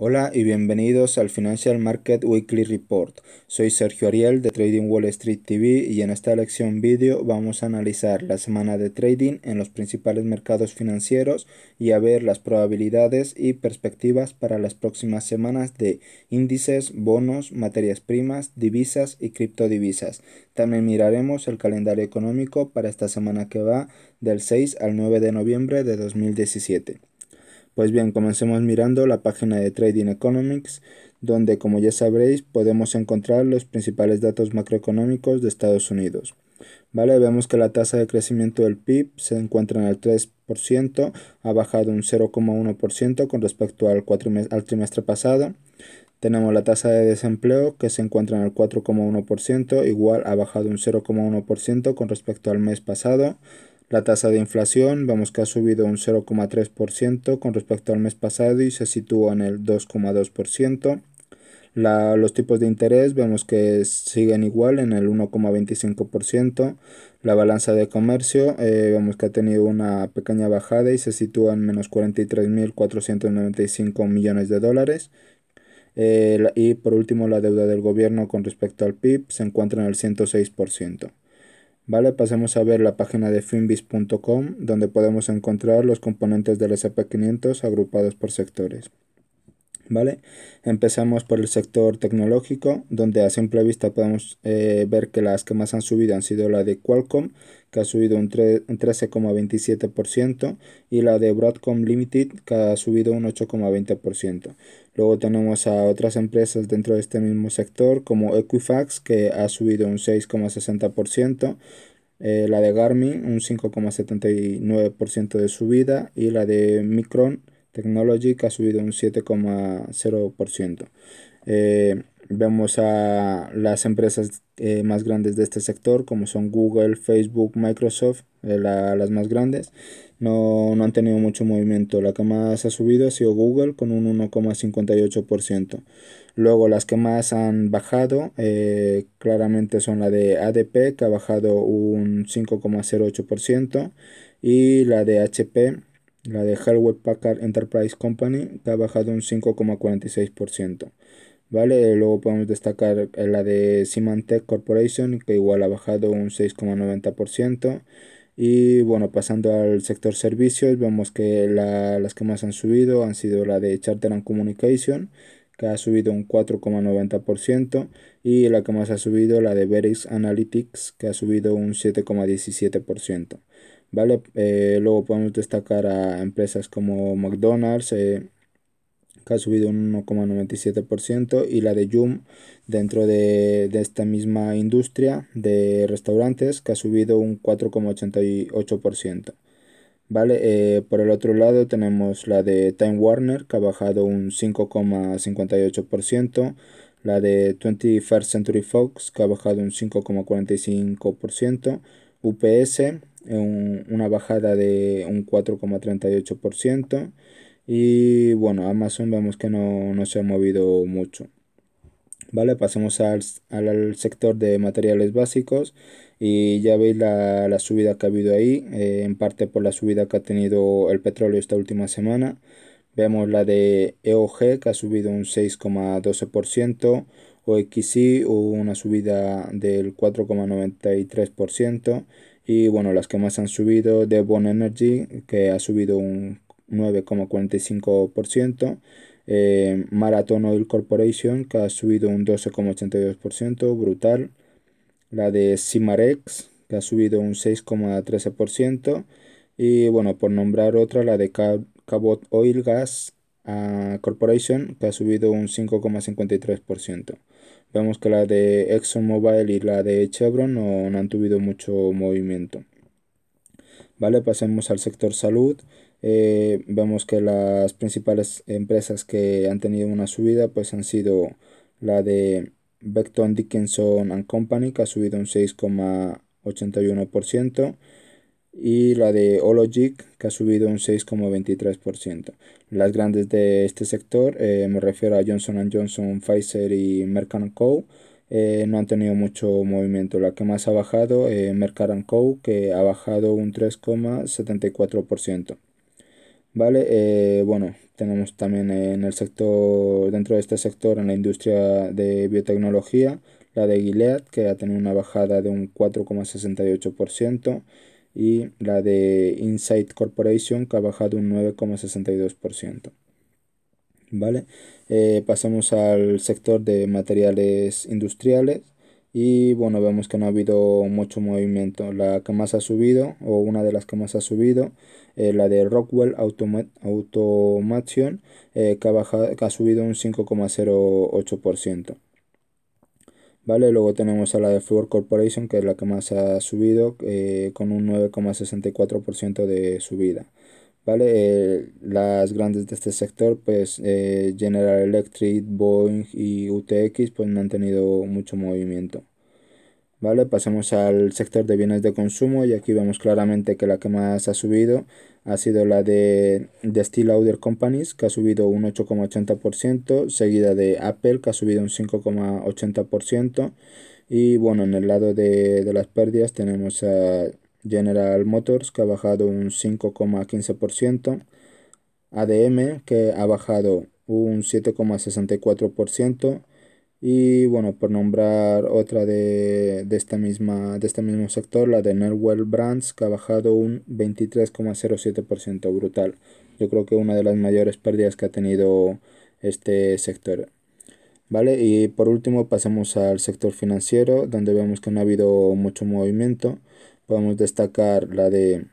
Hola y bienvenidos al Financial Market Weekly Report. Soy Sergio Ariel de Trading Wall Street TV y en esta lección vídeo vamos a analizar la semana de trading en los principales mercados financieros y a ver las probabilidades y perspectivas para las próximas semanas de índices, bonos, materias primas, divisas y criptodivisas. También miraremos el calendario económico para esta semana que va del 6 al 9 de noviembre de 2017. Pues bien, comencemos mirando la página de Trading Economics, donde como ya sabréis podemos encontrar los principales datos macroeconómicos de Estados Unidos. ¿Vale? Vemos que la tasa de crecimiento del PIB se encuentra en el 3%, ha bajado un 0,1% con respecto al, al trimestre pasado. Tenemos la tasa de desempleo que se encuentra en el 4,1%, igual ha bajado un 0,1% con respecto al mes pasado. La tasa de inflación vemos que ha subido un 0,3% con respecto al mes pasado y se sitúa en el 2,2%. los tipos de interés vemos que siguen igual en el 1,25%. La balanza de comercio eh, vemos que ha tenido una pequeña bajada y se sitúa en menos 43.495 millones de dólares. Eh, y por último la deuda del gobierno con respecto al PIB se encuentra en el 106%. Vale, pasemos a ver la página de finbis.com donde podemos encontrar los componentes del SP500 agrupados por sectores. ¿Vale? Empezamos por el sector tecnológico, donde a simple vista podemos eh, ver que las que más han subido han sido la de Qualcomm, que ha subido un, un 13,27%, y la de Broadcom Limited, que ha subido un 8,20%. Luego tenemos a otras empresas dentro de este mismo sector como Equifax que ha subido un 6,60%, eh, la de Garmin un 5,79% de subida y la de Micron Technology que ha subido un 7,0%. Eh, vemos a las empresas eh, más grandes de este sector como son Google, Facebook, Microsoft, las más grandes no, han tenido mucho movimiento. La que más ha subido ha sido Google con un 1,58%. Luego las que más han bajado eh, claramente son la de ADP que ha bajado un 5,08% y la de HP, la de Hardware Packard Enterprise Company que ha bajado un 5,46%. ¿vale? Luego podemos destacar eh, la de Symantec Corporation que igual ha bajado un 6,90%. Y bueno, pasando al sector servicios, vemos que las que más han subido han sido la de Charter and Communication, que ha subido un 4,90%, y la que más ha subido la de Verix Analytics, que ha subido un 7,17%. ¿vale? Eh, luego podemos destacar a empresas como McDonald's, eh, que ha subido un 1,97%, y la de Yum dentro de, esta misma industria de restaurantes, que ha subido un 4,88%. ¿Vale? Eh, por el otro lado tenemos la de Time Warner, que ha bajado un 5,58%, la de 21st Century Fox, que ha bajado un 5,45%, UPS, eh, un, una bajada de un 4,38%, y bueno, Amazon vemos que no, no se ha movido mucho. Vale, pasemos al, sector de materiales básicos y ya veis la, subida que ha habido ahí, eh, en parte por la subida que ha tenido el petróleo esta última semana. Vemos la de EOG que ha subido un 6,12%, OXI una subida del 4,93% y bueno, las que más han subido, Devon Energy que ha subido un 9,45%. Eh, Marathon Oil Corporation, que ha subido un 12,82%, brutal. La de Cimarex, que ha subido un 6,13%. Y bueno, por nombrar otra, la de Cabot Oil Gas ah, Corporation, que ha subido un 5,53%. Vemos que la de ExxonMobil y la de Chevron no, no han tenido mucho movimiento. Vale, pasemos al sector salud. Eh, vemos que las principales empresas que han tenido una subida pues han sido la de Beckton Dickinson and Company que ha subido un 6,81% y la de Ologic que ha subido un 6,23%. Las grandes de este sector, eh, me refiero a Johnson Johnson, Pfizer y Merck Co. Eh, no han tenido mucho movimiento. La que más ha bajado, eh, Merck Co, que ha bajado un 3,74%. ¿vale? Eh, bueno, tenemos también eh, en el sector, dentro de este sector, en la industria de biotecnología, la de Gilead, que ha tenido una bajada de un 4,68%, y la de Insight Corporation, que ha bajado un 9,62%. ¿Vale? Eh, pasamos al sector de materiales industriales, y bueno vemos que no ha habido mucho movimiento la que más ha subido o una de las que más ha subido eh, la de Rockwell Automation eh, que, ha ha subido un 5,08% ¿Vale? Luego tenemos a la de Fluor Corporation, que es la que más ha subido, eh, con un 9,64% de subida. ¿vale? Eh, las grandes de este sector, pues eh, General Electric, Boeing y UTX, pues no han tenido mucho movimiento. ¿Vale? Pasamos al sector de bienes de consumo y aquí vemos claramente que la que más ha subido ha sido la de, Steel Companies, que ha subido un 8,80%, seguida de Apple, que ha subido un 5,80%, y bueno, en el lado de, de las pérdidas tenemos a General Motors, que ha bajado un 5,15%, ADM, que ha bajado un 7,64%, y bueno, por nombrar otra de, misma, de este mismo sector, la de Nerwell Brands, que ha bajado un 23,07%, brutal. Yo creo que una de las mayores pérdidas que ha tenido este sector. ¿Vale? Y por último pasamos al sector financiero, donde vemos que no ha habido mucho movimiento podemos destacar la de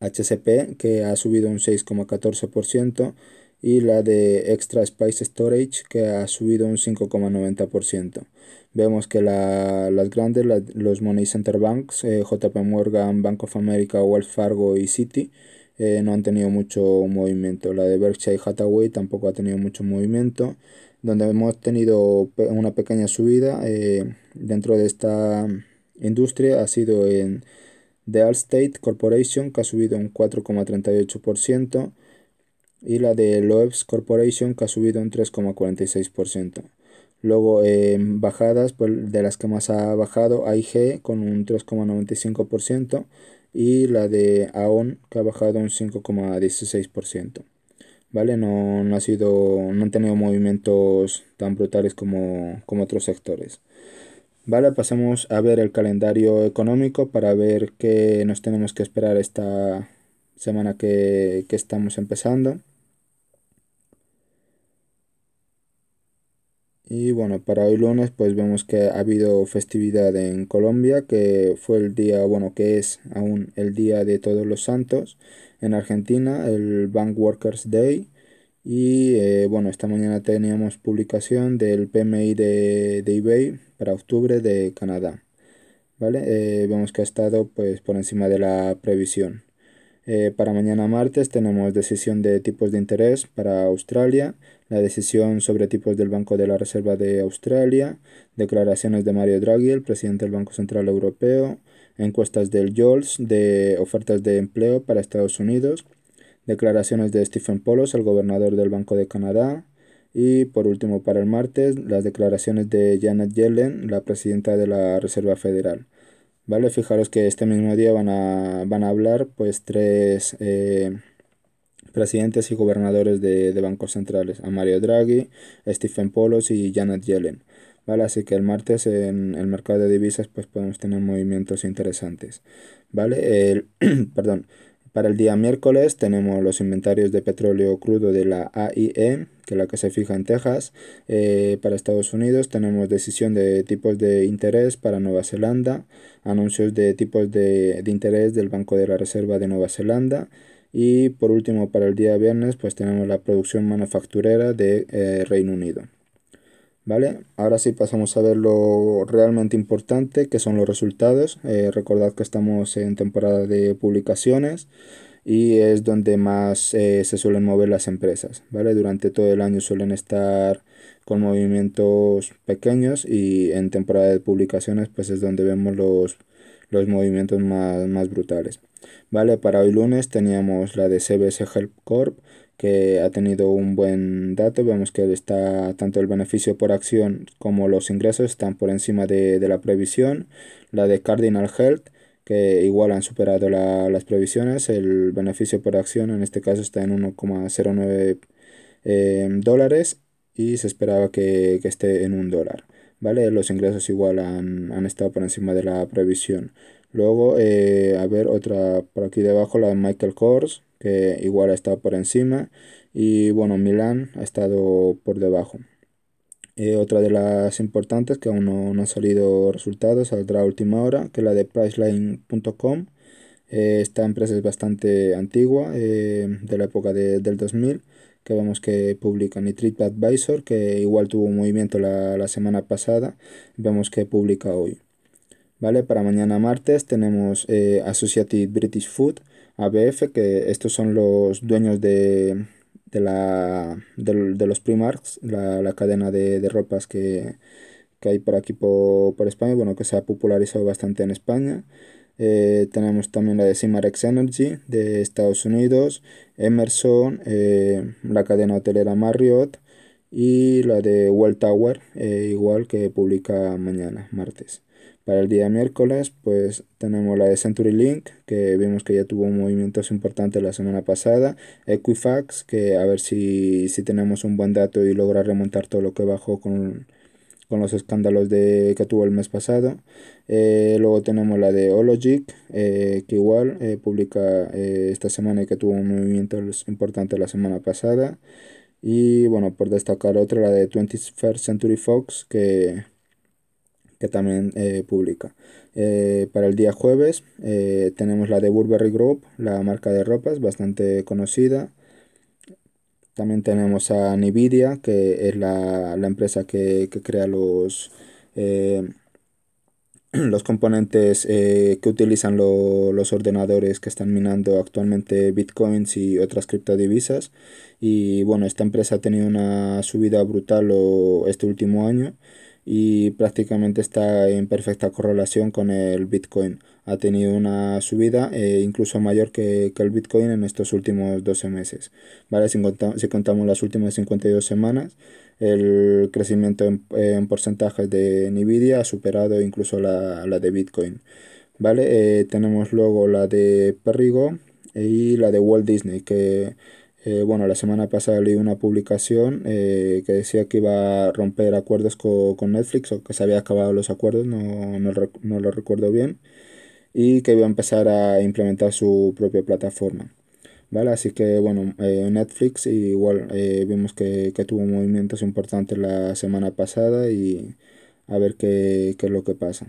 HCP que ha subido un 6,14% y la de Extra Spice Storage que ha subido un 5,90%. Vemos que las grandes, los Money Center Banks, eh, JP Morgan, Bank of America, Wells Fargo y Citi, eh, no han tenido mucho movimiento. La de Berkshire Hathaway tampoco ha tenido mucho movimiento. Donde hemos tenido una pequeña subida eh, dentro de esta industria ha sido en The Allstate Corporation, que ha subido un 4,38%, y la de Loebs Corporation, que ha subido un 3,46%. Luego en bajadas, pues, de las que más ha bajado, AIG con un 3,95% y la de AON que ha bajado un 5,16%. ¿Vale? No, ha sido, no han tenido movimientos tan brutales como, como otros sectores. Vale, pasamos a ver el calendario económico para ver qué nos tenemos que esperar esta semana que, que estamos empezando. Y bueno, para hoy lunes pues vemos que ha habido festividad en Colombia, que fue el día, bueno, que es aún el Día de Todos los Santos. En Argentina, el Bank Workers Day. Y eh, bueno, esta mañana teníamos publicación del PMI de, eBay para octubre de Canadá. ¿Vale? Eh, vemos que ha estado pues, por encima de la previsión. Eh, para mañana martes tenemos decisión de tipos de interés para Australia, la decisión sobre tipos del Banco de la Reserva de Australia, declaraciones de Mario Draghi, el presidente del Banco Central Europeo, encuestas del JOLS de ofertas de empleo para Estados Unidos, Declaraciones de Stephen Polos, el gobernador del Banco de Canadá. Y por último, para el martes, las declaraciones de Janet Yellen, la presidenta de la Reserva Federal. ¿Vale? Fijaros que este mismo día van a, van a hablar pues tres eh, presidentes y gobernadores de, bancos centrales, a Mario Draghi, Stephen Polos y Janet Yellen. ¿Vale? Así que el martes en el mercado de divisas pues podemos tener movimientos interesantes. ¿Vale? El, perdón. Para el día miércoles tenemos los inventarios de petróleo crudo de la AIE, que es la que se fija en Texas. Eh, para Estados Unidos tenemos decisión de tipos de interés para Nueva Zelanda, anuncios de tipos de, interés del Banco de la Reserva de Nueva Zelanda. Y por último, para el día viernes, pues tenemos la producción manufacturera de eh, Reino Unido. ¿Vale? Ahora sí pasamos a ver lo realmente importante, que son los resultados. Eh, recordad que estamos en temporada de publicaciones y es donde más eh, se suelen mover las empresas, ¿vale? Durante todo el año suelen estar con movimientos pequeños y en temporada de publicaciones pues es donde vemos los, movimientos más, brutales, ¿vale? Para hoy lunes teníamos la de CBS Help Corp, que ha tenido un buen dato. Vemos que está tanto el beneficio por acción como los ingresos están por encima de, la previsión. La de Cardinal Health, que igual han superado las previsiones. El beneficio por acción en este caso está en 1,09 eh, dólares y se esperaba que, que esté en un dólar. ¿vale? Los ingresos igual han, estado por encima de la previsión. Luego, eh, a ver, otra por aquí debajo, la de Michael Kors, que igual ha estado por encima. Y bueno, Milán ha estado por debajo. Eh, otra de las importantes que aún no, ha han salido resultados, saldrá a última hora, que es la de priceline.com. Eh, esta empresa es bastante antigua, de la época del 2000 que vemos que publican, y Advisor, que igual tuvo un movimiento la, semana pasada, vemos que publica hoy. ¿Vale? Para mañana martes tenemos eh, Associated British Food, ABF, que estos son los dueños de, la, los Primarks, la, la cadena de, de ropas que, hay por aquí por, por España, bueno, que se ha popularizado bastante en España. Eh, tenemos también la de Cimarex Energy de Estados Unidos, Emerson, eh, la cadena hotelera Marriott y la de World Tower, eh, igual que publica mañana, martes. Para el día miércoles, pues tenemos la de CenturyLink que vimos que ya tuvo movimientos importantes la semana pasada. Equifax, que a ver si, si tenemos un buen dato y logra remontar todo lo que bajó con, con los escándalos de, que tuvo el mes pasado. Eh, luego tenemos la de Ologic, eh, que igual eh, publica esta semana y que tuvo un movimiento importante la semana pasada. Y bueno, por destacar otra, la de 21st Century Fox, que, que también publica. para el día jueves tenemos la de Burberry Group, la marca de ropas bastante conocida. También tenemos a NVIDIA, que es la, empresa que, crea los, eh, los componentes eh, que utilizan los ordenadores que están minando actualmente bitcoins y otras criptodivisas. Y bueno, esta empresa ha tenido una subida brutal este último año y prácticamente está en perfecta correlación con el Bitcoin. Ha tenido una subida eh, incluso mayor que, el Bitcoin en estos últimos 12 meses. ¿vale? Si, contamos, las últimas 52 semanas, el crecimiento en, porcentajes de Nvidia ha superado incluso la, de Bitcoin. ¿vale? Eh, tenemos luego la de Perrigo y la de Walt Disney, que eh, bueno, la semana pasada leí una publicación eh, que decía que iba a romper acuerdos con Netflix o que se habían acabado los acuerdos, no, lo recuerdo bien, y que iba a empezar a implementar su propia plataforma. Así que bueno, eh, Netflix igual vimos que, tuvo movimientos importantes la semana pasada y a ver qué, es lo que pasa.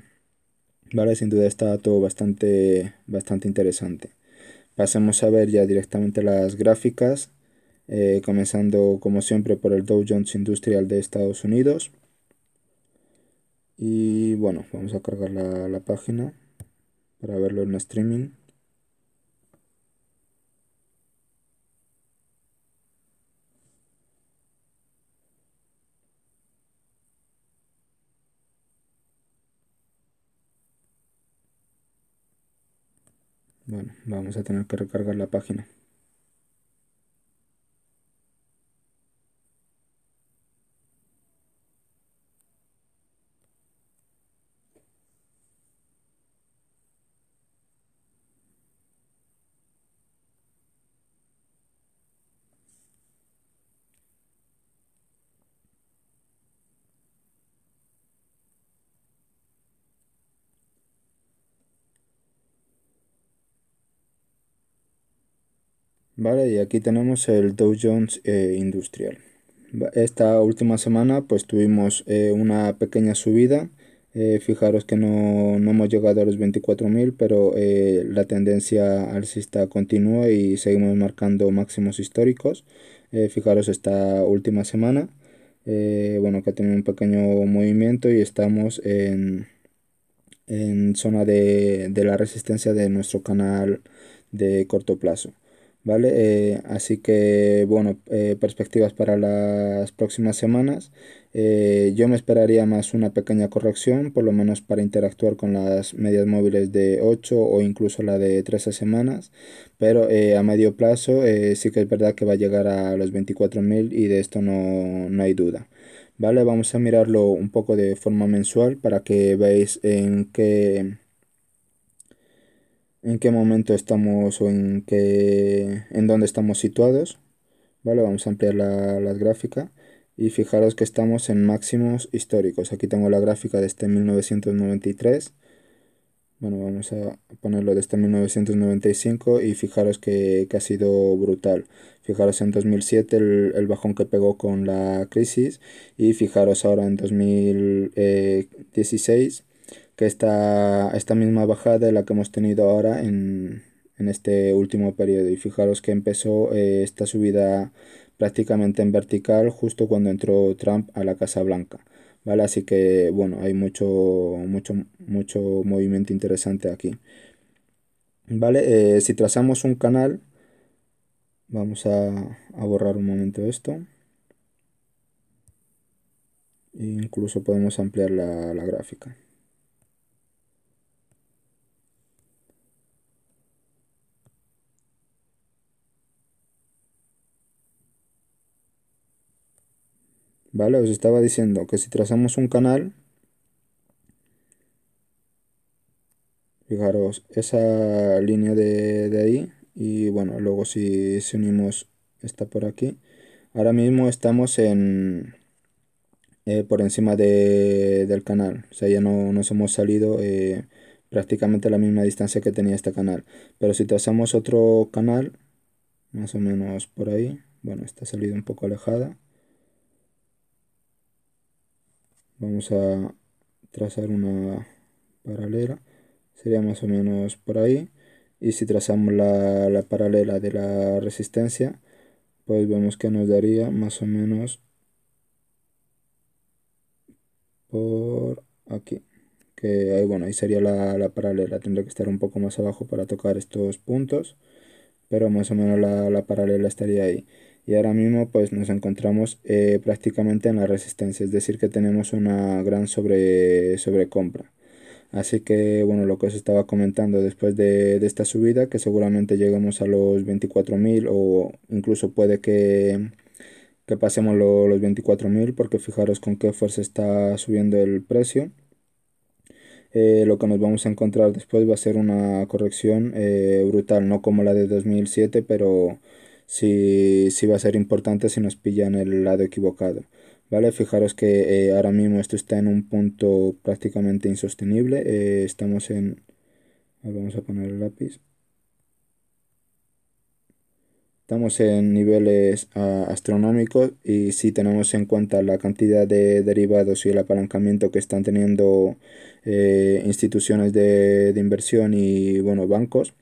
¿Vale? Sin duda está todo bastante, bastante interesante. Pasemos a ver ya directamente las gráficas, eh, comenzando como siempre por el Dow Jones Industrial de Estados Unidos. Y bueno, vamos a cargar la página para verlo en streaming. Bueno, vamos a tener que recargar la página. y aquí tenemos el Dow Jones eh, Industrial. Esta última semana pues tuvimos eh, una pequeña subida. Eh, fijaros que no, hemos llegado a los 24.000, pero la tendencia alcista continúa y seguimos marcando máximos históricos. fijaros esta última semana, bueno, que ha tenido un pequeño movimiento y estamos en, zona de la resistencia de nuestro canal de corto plazo. ¿vale? Eh, así que, bueno, eh, perspectivas para las próximas semanas. Eh, yo me esperaría más una pequeña corrección, por lo menos para interactuar con las medias móviles de 8 o incluso la de 13 semanas, pero a medio plazo sí que es verdad que va a llegar a los 24.000 y de esto no, no hay duda. ¿Vale? Vamos a mirarlo un poco de forma mensual para que veáis en qué en qué momento estamos o en, qué, en dónde estamos situados. Vale, vamos a ampliar la, gráfica y fijaros que estamos en máximos históricos. Aquí tengo la gráfica de este 1993. Bueno, vamos a ponerlo de este 1995 y fijaros que, ha sido brutal. Fijaros en 2007 el, el, bajón que pegó con la crisis y fijaros ahora en 2016 que esta, esta misma bajada de la que hemos tenido ahora en, este último periodo. Y fijaros que empezó eh, esta subida prácticamente en vertical justo cuando entró Trump a la Casa Blanca. ¿Vale? Así que bueno, hay mucho, mucho, mucho movimiento interesante aquí. ¿Vale? Eh, si trazamos un canal, vamos a, borrar un momento esto. E incluso podemos ampliar la gráfica. ¿Vale? Os estaba diciendo que si trazamos un canal, fijaros, esa línea de, ahí, y bueno, luego si, unimos esta por aquí, ahora mismo estamos en eh, por encima del canal, o sea, ya no nos hemos salido eh, prácticamente a la misma distancia que tenía este canal, pero si trazamos otro canal, más o menos por ahí, bueno, está salido un poco alejada, vamos a trazar una paralela sería más o menos por ahí y si trazamos la, paralela de la resistencia pues vemos que nos daría más o menos por aquí que ahí bueno ahí sería la, paralela tendría que estar un poco más abajo para tocar estos puntos pero más o menos la paralela estaría ahí y ahora mismo pues nos encontramos eh, prácticamente en la resistencia, es decir que tenemos una gran sobre, sobrecompra. Así que bueno, lo que os estaba comentando después de, esta subida, que seguramente lleguemos a los 24.000 o incluso puede que, pasemos los 24.000 porque fijaros con qué fuerza está subiendo el precio. Eh, lo que nos vamos a encontrar después va a ser una corrección eh, brutal, no como la de 2007, pero si, va a ser importante si nos pillan el lado equivocado. ¿Vale? Fijaros que eh, ahora mismo esto está en un punto prácticamente insostenible. Eh, estamos en... Vamos a poner el lápiz. Estamos en niveles ah, astronómicos y si tenemos en cuenta la cantidad de derivados y el apalancamiento que están teniendo eh, instituciones de, de, inversión y bueno bancos,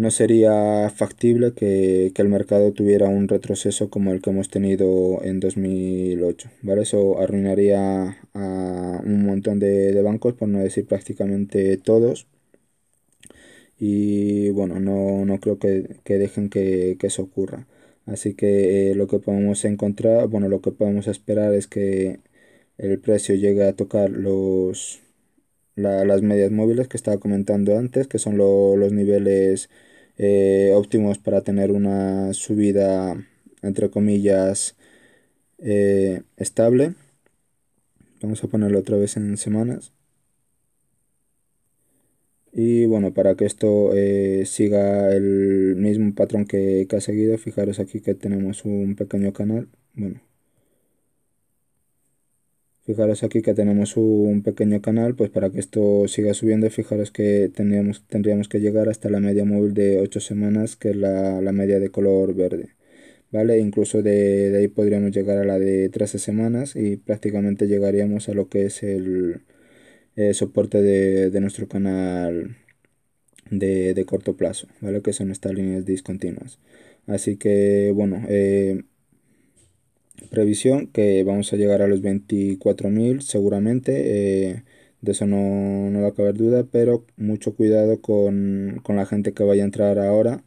no sería factible que, el mercado tuviera un retroceso como el que hemos tenido en 2008. ¿vale? Eso arruinaría a un montón de, bancos, por no decir prácticamente todos. Y bueno, no, no creo que, dejen que, eso ocurra. Así que eh, lo que podemos encontrar, bueno, lo que podemos esperar es que el precio llegue a tocar los, las medias móviles que estaba comentando antes, que son los niveles eh, óptimos para tener una subida, entre comillas, eh, estable. Vamos a ponerlo otra vez en semanas. Y bueno, para que esto eh, siga el mismo patrón que, que ha seguido, fijaros aquí que tenemos un pequeño canal. Bueno, Fijaros aquí que tenemos un pequeño canal, pues para que esto siga subiendo, fijaros que tendríamos, tendríamos que llegar hasta la media móvil de 8 semanas, que es la, media de color verde. ¿Vale? Incluso de, ahí podríamos llegar a la de 13 semanas y prácticamente llegaríamos a lo que es el, eh, soporte de, nuestro canal de, de, corto plazo, ¿vale? Que son estas líneas discontinuas. Así que, bueno, eh, previsión que vamos a llegar a los 24.000 seguramente, eh, de eso no, va a caber duda, pero mucho cuidado con, con la gente que vaya a entrar ahora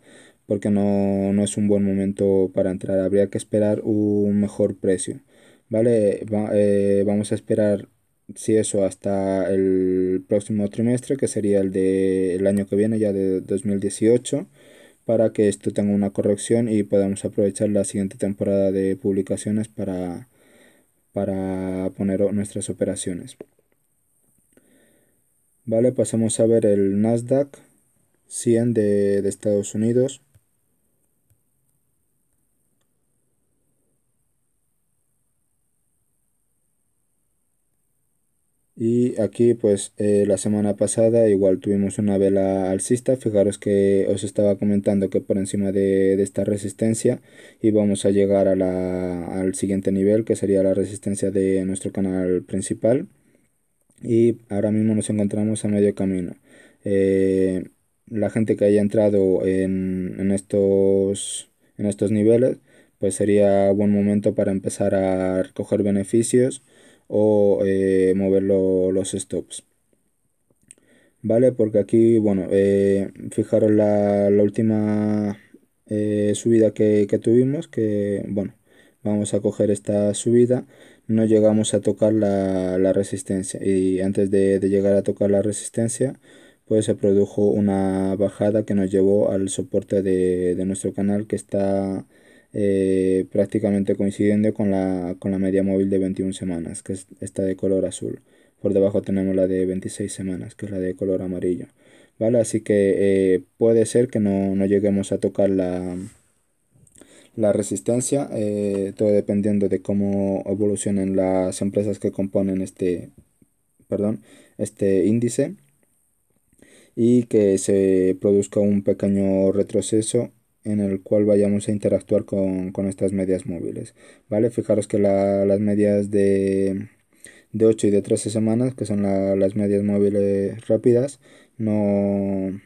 porque no, no, es un buen momento para entrar, habría que esperar un mejor precio, ¿vale? Eh, vamos a esperar si eso hasta el próximo trimestre, que sería el del el año que viene, ya de 2018 para que esto tenga una corrección y podamos aprovechar la siguiente temporada de publicaciones para, para poner nuestras operaciones. Vale, pasamos a ver el Nasdaq 100 de, de Estados Unidos. Y aquí pues eh, la semana pasada igual tuvimos una vela alcista, fijaros que os estaba comentando que por encima de, esta resistencia íbamos a llegar al siguiente nivel que sería la resistencia de nuestro canal principal y ahora mismo nos encontramos a medio camino. Eh, la gente que haya entrado en, estos, en estos niveles pues sería buen momento para empezar a recoger beneficios o eh, mover los stops. ¿Vale? Porque aquí, bueno, eh, fijaros la, última eh, subida que, tuvimos, que, bueno, vamos a coger esta subida, no llegamos a tocar la, resistencia y antes de, llegar a tocar la resistencia, pues se produjo una bajada que nos llevó al soporte de, de nuestro canal que está eh, prácticamente coincidiendo con la, con la media móvil de 21 semanas, que es esta de color azul. Por debajo tenemos la de 26 semanas, que es la de color amarillo. ¿Vale? Así que eh, puede ser que no, no, lleguemos a tocar la, la resistencia, eh, todo dependiendo de cómo evolucionen las empresas que componen este, perdón, este índice y que se produzca un pequeño retroceso en el cual vayamos a interactuar con, estas medias móviles. ¿vale? Fijaros que las medias de, de 8 y de 13 semanas, que son las medias móviles rápidas, no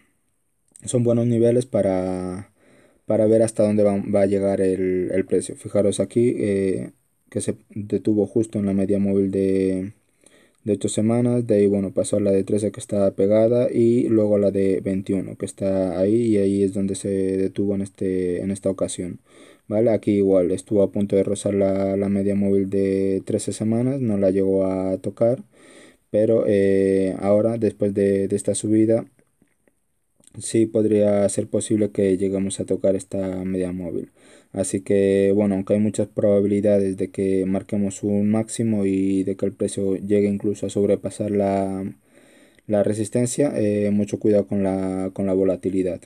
son buenos niveles para, para ver hasta dónde va, a llegar el, precio. Fijaros aquí eh, que se detuvo justo en la media móvil de, de 8 semanas, de ahí bueno, pasó la de 13 que estaba pegada y luego la de 21 que está ahí y ahí es donde se detuvo en, este, en esta ocasión. ¿Vale? Aquí igual estuvo a punto de rozar la, media móvil de 13 semanas, no la llegó a tocar, pero eh, ahora después de, de, esta subida sí podría ser posible que lleguemos a tocar esta media móvil. Así que bueno, aunque hay muchas probabilidades de que marquemos un máximo y de que el precio llegue incluso a sobrepasar la, resistencia, eh, mucho cuidado con la, volatilidad.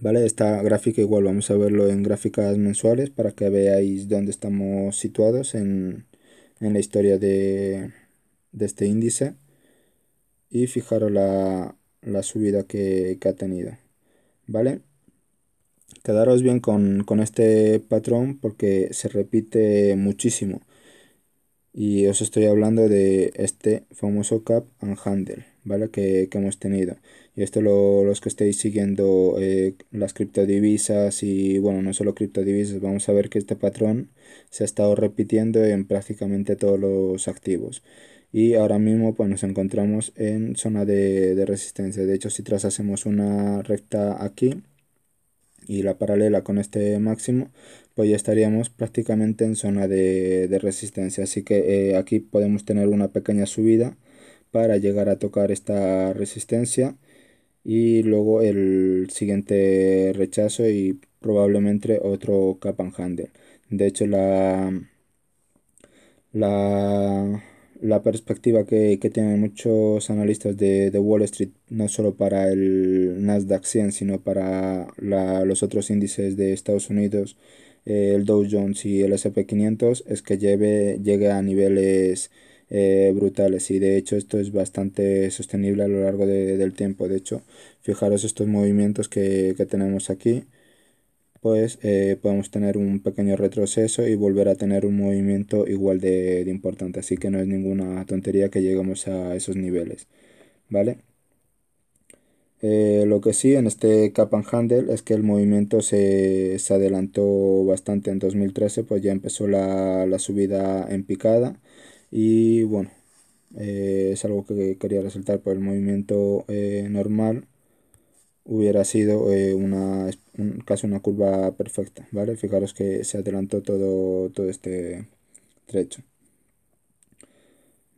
¿Vale? Esta gráfica igual vamos a verlo en gráficas mensuales para que veáis dónde estamos situados en, la historia de, este índice. Y fijaros la, subida que, que ha tenido. ¿Vale? Quedaros bien con, este patrón porque se repite muchísimo. Y os estoy hablando de este famoso cap and handle, ¿vale? Que, hemos tenido. Y esto lo, los que estéis siguiendo eh, las criptodivisas y, bueno, no solo criptodivisas, vamos a ver que este patrón se ha estado repitiendo en prácticamente todos los activos. Y ahora mismo pues nos encontramos en zona de, resistencia. De hecho, si tras hacemos una recta aquí, y la paralela con este máximo, pues ya estaríamos prácticamente en zona de, resistencia. Así que eh, aquí podemos tener una pequeña subida para llegar a tocar esta resistencia y luego el siguiente rechazo y probablemente otro cap and handle. De hecho, la, la, la perspectiva que, tienen muchos analistas de, Wall Street, no solo para el Nasdaq 100, sino para los otros índices de Estados Unidos, eh, el Dow Jones y el SP500, es que lleve, llegue a niveles eh, brutales y de hecho esto es bastante sostenible a lo largo del tiempo. De hecho, fijaros estos movimientos que, que tenemos aquí pues podemos tener un pequeño retroceso y volver a tener un movimiento igual de, importante. Así que no es ninguna tontería que lleguemos a esos niveles. ¿Vale? Eh, lo que sí en este cap and handle es que el movimiento se, adelantó bastante en 2013, pues ya empezó la, subida en picada y bueno, eh, es algo que quería resaltar por el movimiento normal hubiera sido eh, una, un, casi una curva perfecta, ¿vale? Fijaros que se adelantó todo, todo este trecho.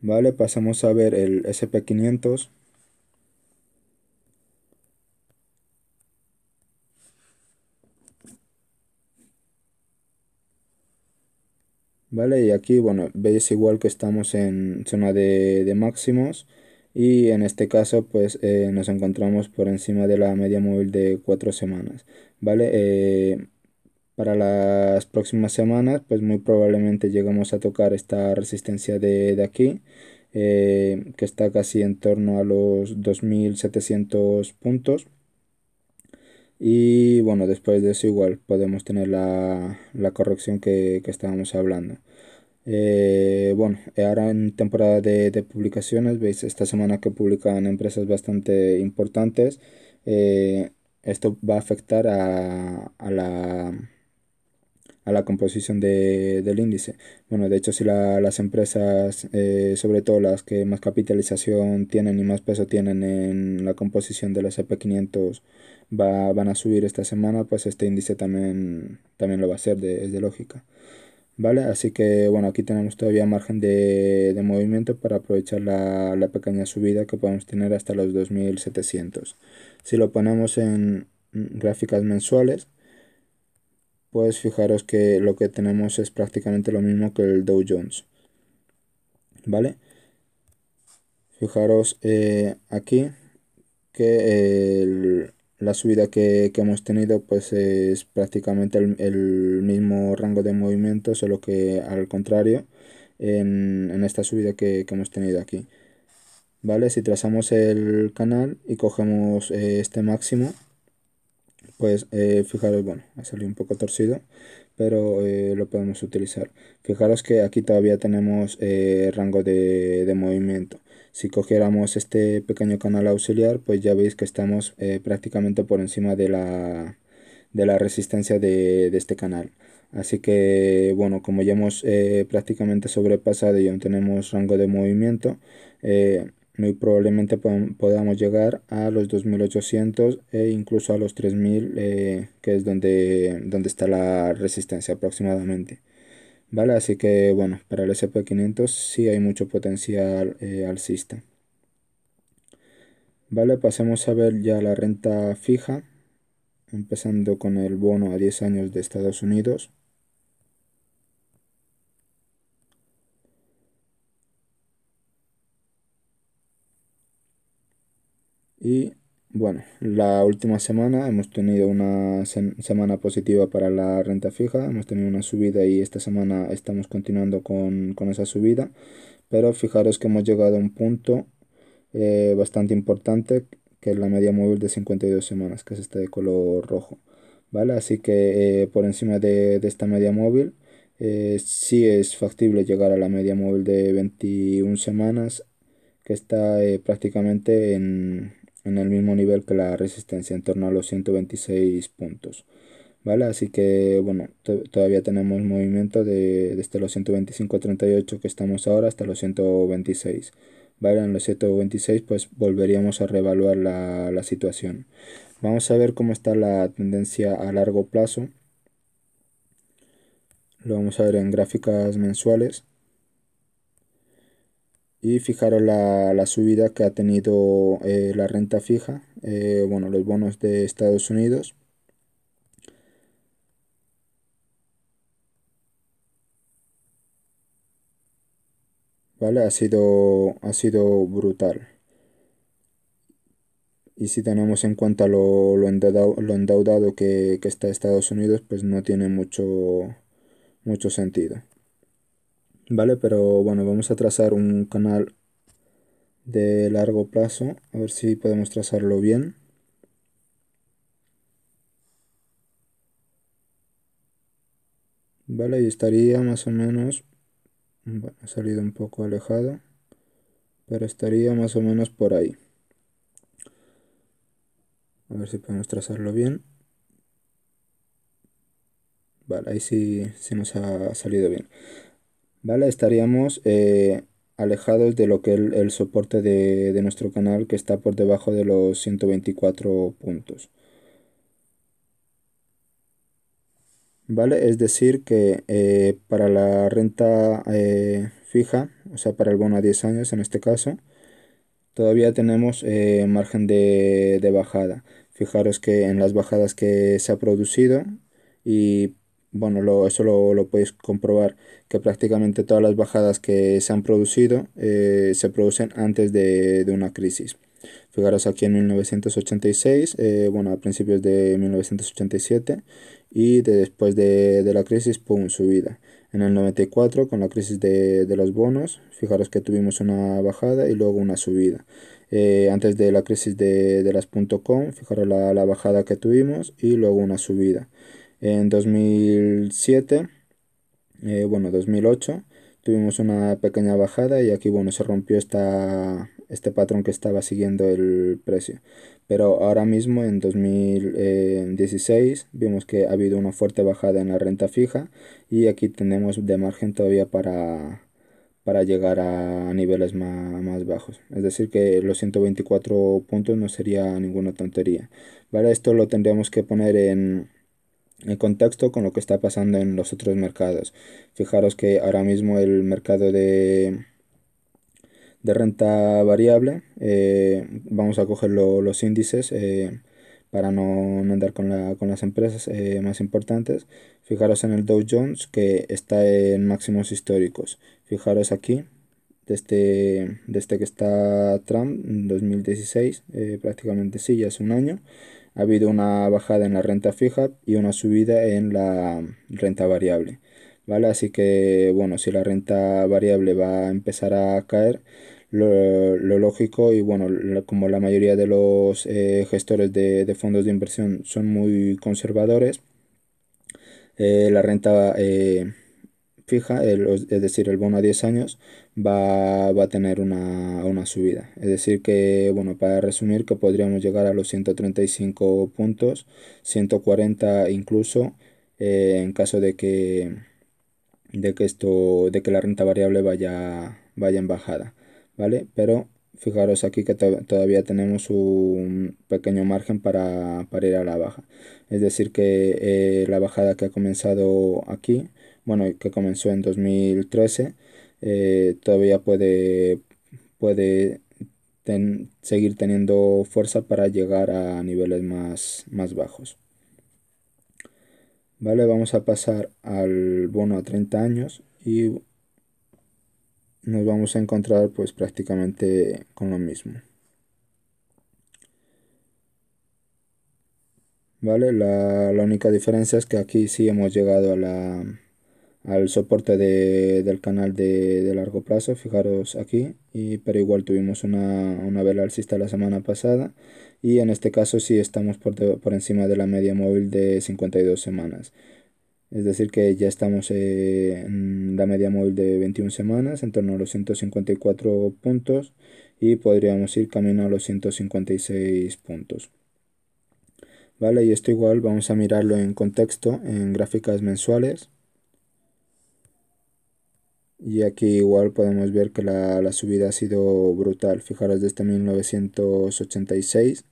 Vale, pasamos a ver el SP500. Vale, y aquí, bueno, veis igual que estamos en zona de, de máximos y en este caso pues eh, nos encontramos por encima de la media móvil de 4 semanas, ¿vale? Eh, para las próximas semanas pues muy probablemente llegamos a tocar esta resistencia de, aquí eh, que está casi en torno a los 2700 puntos y bueno después de eso igual podemos tener la, corrección que estábamos hablando. Eh, bueno, eh, ahora en temporada de, publicaciones, veis esta semana que publican empresas bastante importantes. Eh, esto va a afectar a, la, composición del índice. Bueno, de hecho, si las empresas, sobre todo las que más capitalización tienen y más peso tienen en la composición de del SP500, va, van a subir esta semana, pues este índice también, también lo va a hacer, es de lógica. ¿vale? Así que bueno, aquí tenemos todavía margen de, movimiento para aprovechar la, pequeña subida que podemos tener hasta los 2700. Si lo ponemos en gráficas mensuales, pues fijaros que lo que tenemos es prácticamente lo mismo que el Dow Jones, ¿vale? Fijaros eh, aquí que el, la subida que, hemos tenido pues es prácticamente el, mismo rango de movimiento, solo que al contrario en, esta subida que, hemos tenido aquí. ¿Vale? Si trazamos el canal y cogemos eh, este máximo, pues eh, fijaros, bueno, ha salido un poco torcido, pero eh, lo podemos utilizar. Fijaros que aquí todavía tenemos rango de, de movimiento. Si cogiéramos este pequeño canal auxiliar, pues ya veis que estamos eh, prácticamente por encima de la, resistencia de, este canal. Así que, bueno, como ya hemos eh, prácticamente sobrepasado y aún tenemos rango de movimiento, eh, muy probablemente podamos llegar a los 2800 e incluso a los 3000, que es donde, donde está la resistencia aproximadamente. ¿Vale? Así que bueno, para el SP500 sí hay mucho potencial eh, alcista. ¿Vale? Pasemos a ver ya la renta fija, empezando con el bono a 10 años de Estados Unidos. Y bueno, la última semana hemos tenido una semana positiva para la renta fija, hemos tenido una subida y esta semana estamos continuando con, esa subida, pero fijaros que hemos llegado a un punto eh, bastante importante que es la media móvil de 52 semanas, que es esta de color rojo. ¿Vale? Así que eh, por encima de, esta media móvil eh, sí es factible llegar a la media móvil de 21 semanas, que está prácticamente en, en el mismo nivel que la resistencia, en torno a los 126 puntos. ¿Vale? Así que bueno, todavía tenemos movimiento de, desde los 125 38 que estamos ahora hasta los 126. ¿Vale? En los 126 pues volveríamos a reevaluar la, la situación. Vamos a ver cómo está la tendencia a largo plazo. Lo vamos a ver en gráficas mensuales y fijaros la, subida que ha tenido eh, la renta fija, eh, bueno, los bonos de Estados Unidos. ¿Vale? Ha sido, ha sido brutal. Y si tenemos en cuenta lo, lo endeudado, que, que, está Estados Unidos, pues no tiene mucho, mucho sentido. ¿vale? Pero bueno, vamos a trazar un canal de largo plazo, a ver si podemos trazarlo bien. Vale, y estaría más o menos, bueno, ha salido un poco alejado, pero estaría más o menos por ahí. A ver si podemos trazarlo bien. Vale, ahí sí, sí nos ha salido bien. ¿vale? Estaríamos eh, alejados de lo que el, soporte de, nuestro canal que está por debajo de los 124 puntos. ¿Vale? Es decir, que eh, para la renta eh, fija, o sea, para el bono a 10 años en este caso, todavía tenemos margen de, de, bajada. Fijaros que en las bajadas que se ha producido y bueno, eso lo, podéis comprobar, que prácticamente todas las bajadas que se han producido eh, se producen antes de, una crisis. Fijaros aquí en 1986, eh, bueno, a principios de 1987 y de, después de, la crisis, ¡pum!, subida. En el 94, con la crisis de, los bonos, fijaros que tuvimos una bajada y luego una subida. Eh, antes de la crisis de, las .com, fijaros la bajada que tuvimos y luego una subida. En 2007, eh, bueno, 2008, tuvimos una pequeña bajada y aquí, bueno, se rompió esta, este patrón que estaba siguiendo el precio. Pero ahora mismo, en 2016, vimos que ha habido una fuerte bajada en la renta fija y aquí tenemos de margen todavía para, para llegar a niveles más, más, bajos. Es decir, que los 124 puntos no sería ninguna tontería. ¿Vale? Esto lo tendríamos que poner en, en contexto con lo que está pasando en los otros mercados. Fijaros que ahora mismo el mercado de, de renta variable, eh, vamos a coger los índices eh, para no, no, andar con, la, con las empresas eh, más importantes. Fijaros en el Dow Jones que está en máximos históricos. Fijaros aquí, desde, este, desde este que está Trump, en 2016, prácticamente sí, ya es un año ha habido una bajada en la renta fija y una subida en la renta variable. ¿Vale? Así que bueno, si la renta variable va a empezar a caer, lo, lógico y bueno, como la mayoría de los eh, gestores de, fondos de inversión son muy conservadores, eh, la renta eh, fija, es decir, el bono a 10 años, va, va a tener una, una, subida. Es decir que, bueno, para resumir, que podríamos llegar a los 135 puntos, 140 incluso, eh, en caso de que, de que esto, de que la renta variable vaya, vaya en bajada, ¿vale? Pero fijaros aquí que todavía tenemos un pequeño margen para, ir a la baja. Es decir, que eh, la bajada que ha comenzado aquí, bueno, que comenzó en 2013, eh, todavía puede, puede seguir teniendo fuerza para llegar a niveles más, más bajos. Vale, vamos a pasar al bono a 30 años y nos vamos a encontrar pues prácticamente con lo mismo. ¿Vale? La, la única diferencia es que aquí sí hemos llegado a la, al soporte del canal de, largo plazo, fijaros aquí, y, pero igual tuvimos una, una vela alcista la semana pasada y en este caso sí estamos por, encima de la media móvil de 52 semanas. Es decir que ya estamos eh, en la media móvil de 21 semanas, en torno a los 154 puntos y podríamos ir camino a los 156 puntos. Vale, y esto igual vamos a mirarlo en contexto, en gráficas mensuales y aquí igual podemos ver que la, subida ha sido brutal. Fijaros, desde 1986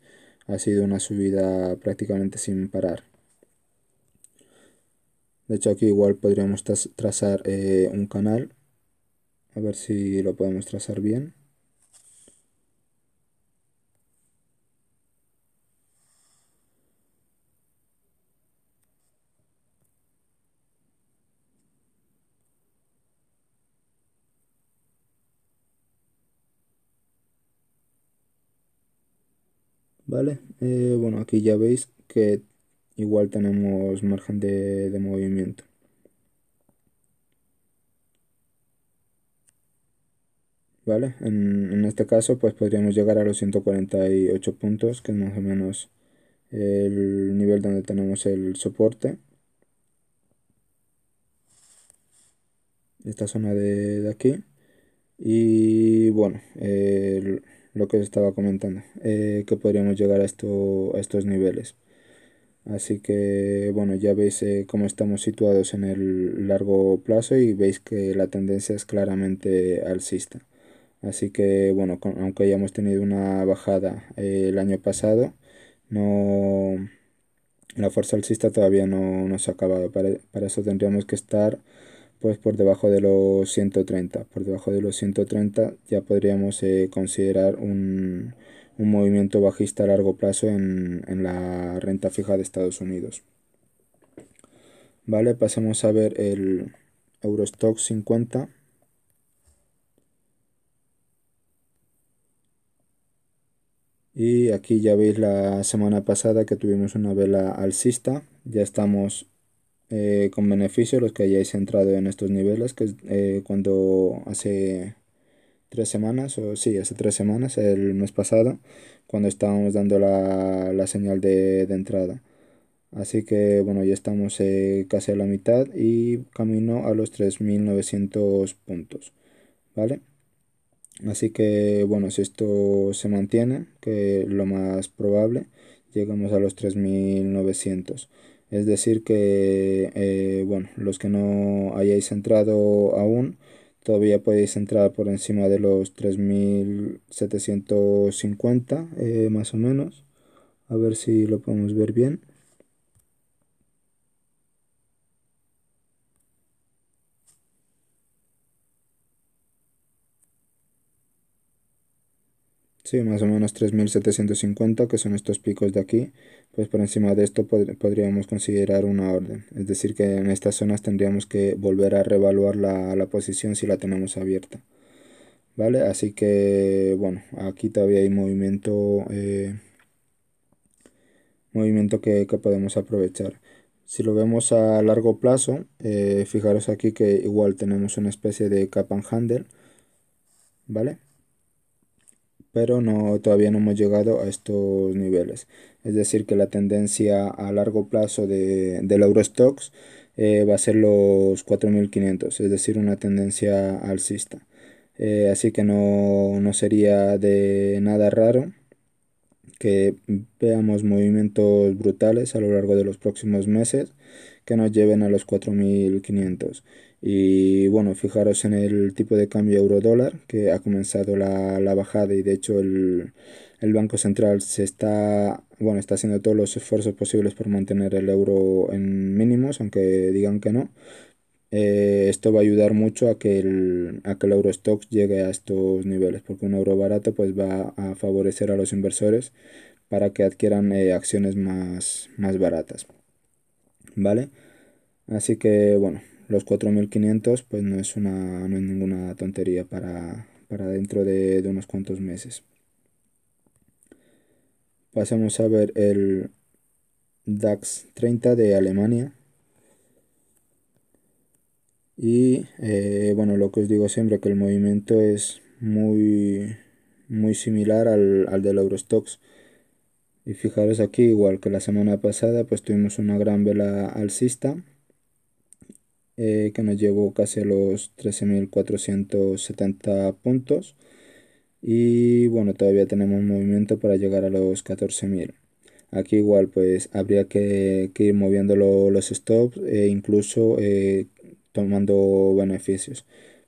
ha sido una subida prácticamente sin parar. De hecho aquí igual podríamos trazar eh, un canal. A ver si lo podemos trazar bien. ¿Vale? Eh, bueno, aquí ya veis que igual tenemos margen de, movimiento. ¿Vale? En, este caso pues podríamos llegar a los 148 puntos, que es más o menos el nivel donde tenemos el soporte. Esta zona de, de aquí. Y bueno, el, lo que os estaba comentando, eh, que podríamos llegar a, esto, a estos niveles. Así que bueno, ya veis eh, cómo estamos situados en el largo plazo y veis que la tendencia es claramente alcista. Así que bueno, aunque hayamos tenido una bajada eh, el año pasado, no la fuerza alcista todavía no, se ha acabado. Para, para eso tendríamos que estar pues por debajo de los 130. Por debajo de los 130 ya podríamos eh, considerar un, movimiento bajista a largo plazo en, en, la renta fija de Estados Unidos. Vale, pasemos a ver el Eurostock 50. Y aquí ya veis la semana pasada que tuvimos una vela alcista. Ya estamos eh, con beneficio los que hayáis entrado en estos niveles, que es eh, cuando hace tres semanas, o sí, hace tres semanas, el mes pasado, cuando estábamos dando la, señal de, entrada. Así que bueno, ya estamos eh, casi a la mitad y camino a los 3.900 puntos, ¿vale? Así que bueno, si esto se mantiene, que lo más probable, llegamos a los 3.900. Es decir, que eh, bueno, los que no hayáis entrado aún, todavía podéis entrar por encima de los 3750 eh, más o menos. A ver si lo podemos ver bien. más o menos 3.750, que son estos picos de aquí, pues por encima de esto podríamos considerar una orden. Es decir, que en estas zonas tendríamos que volver a reevaluar la, posición si la tenemos abierta. ¿Vale? Así que, bueno, aquí todavía hay movimiento, eh, movimiento que, podemos aprovechar. Si lo vemos a largo plazo, eh, fijaros aquí que igual tenemos una especie de cap and handle, ¿vale? pero no, todavía no hemos llegado a estos niveles. Es decir, que la tendencia a largo plazo de, del Eurostox eh, va a ser los 4.500, es decir, una tendencia alcista. Eh, así que no, no sería de nada raro que veamos movimientos brutales a lo largo de los próximos meses que nos lleven a los 4.500. Y bueno, fijaros en el tipo de cambio euro-dólar, que ha comenzado la, bajada y de hecho el, Banco Central se está, bueno, está haciendo todos los esfuerzos posibles por mantener el euro en mínimos, aunque digan que no. Eh, esto va a ayudar mucho a que el, a que el llegue a estos niveles, porque un euro barato pues va a favorecer a los inversores para que adquieran eh, acciones más, más baratas. ¿Vale? Así que bueno, los 4.500 pues no es, una, no es ninguna tontería para, para dentro de, unos cuantos meses. Pasamos a ver el DAX 30 de Alemania. Y eh, bueno, lo que os digo siempre, que el movimiento es muy, muy similar al, al del Eurostox. Y fijaros aquí, igual que la semana pasada, pues tuvimos una gran vela alcista eh, que nos llevó casi a los 13.470 puntos. Y bueno, todavía tenemos movimiento para llegar a los 14.000. Aquí igual pues habría que, ir moviendo los stops e incluso eh, tomando beneficios.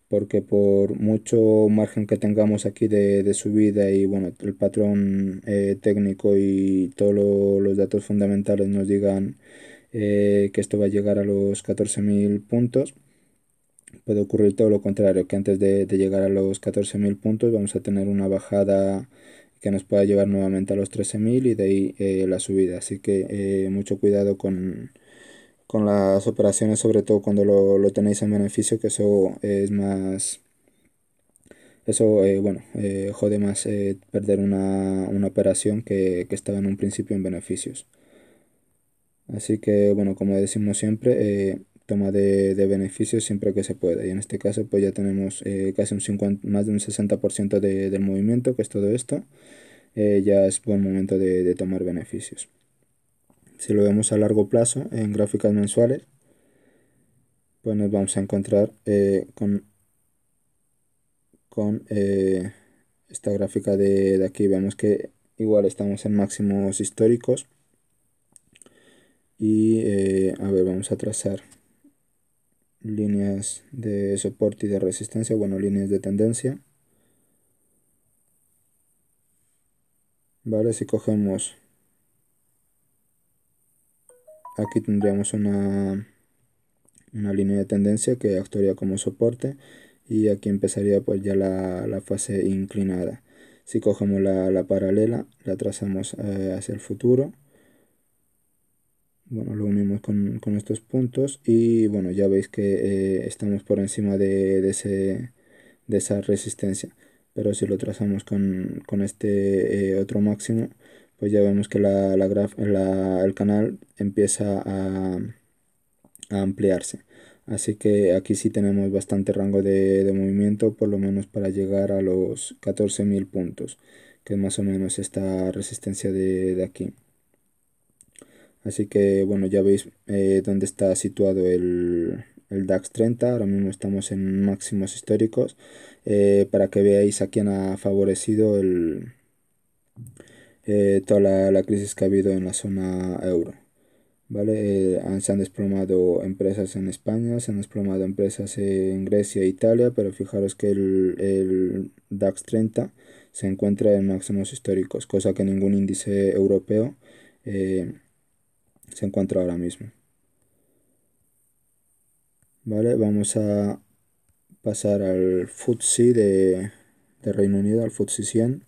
Porque por mucho margen que tengamos aquí de, subida y bueno, el patrón eh, técnico y todos los datos fundamentales nos digan eh, que esto va a llegar a los 14.000 puntos, puede ocurrir todo lo contrario, que antes de, llegar a los 14.000 puntos vamos a tener una bajada que nos pueda llevar nuevamente a los 13.000 y de ahí eh, la subida. Así que eh, mucho cuidado con, las operaciones, sobre todo cuando lo, tenéis en beneficio, que eso es más... Eso, bueno, jode más perder una, operación que estaba en un principio en beneficios. Así que, bueno, como decimos siempre, eh, toma de, beneficios siempre que se pueda. Y en este caso, pues ya tenemos eh, casi un 50, más de un 60% del movimiento, que es todo esto. Eh, ya es buen momento de, tomar beneficios. Si lo vemos a largo plazo, en gráficas mensuales, pues nos vamos a encontrar con, con esta gráfica de, de aquí. Vemos que igual estamos en máximos históricos y eh, a ver, vamos a trazar líneas de soporte y de resistencia, bueno, líneas de tendencia. Vale, si cogemos aquí tendríamos una, una línea de tendencia que actuaría como soporte y aquí empezaría pues ya la, fase inclinada. Si cogemos la, paralela, la trazamos eh, hacia el futuro bueno, lo unimos con, estos puntos y bueno, ya veis que eh, estamos por encima de, ese, de, esa resistencia. Pero si lo trazamos con, este eh, otro máximo, pues ya vemos que la, la, el canal empieza a, ampliarse. Así que aquí sí tenemos bastante rango de, de movimiento, por lo menos para llegar a los 14.000 puntos, que es más o menos esta resistencia de aquí. Así que bueno, ya veis eh, dónde está situado el, DAX 30. Ahora mismo estamos en máximos históricos eh, para que veáis a quién ha favorecido el, eh, toda la, crisis que ha habido en la zona euro. ¿Vale? se han desplomado empresas en España, se han desplomado empresas en Grecia e Italia, pero fijaros que el, DAX 30 se encuentra en máximos históricos, cosa que ningún índice europeo se encuentra ahora mismo. Vale, vamos a pasar al FTSE de, de Reino Unido, al FTSE 100.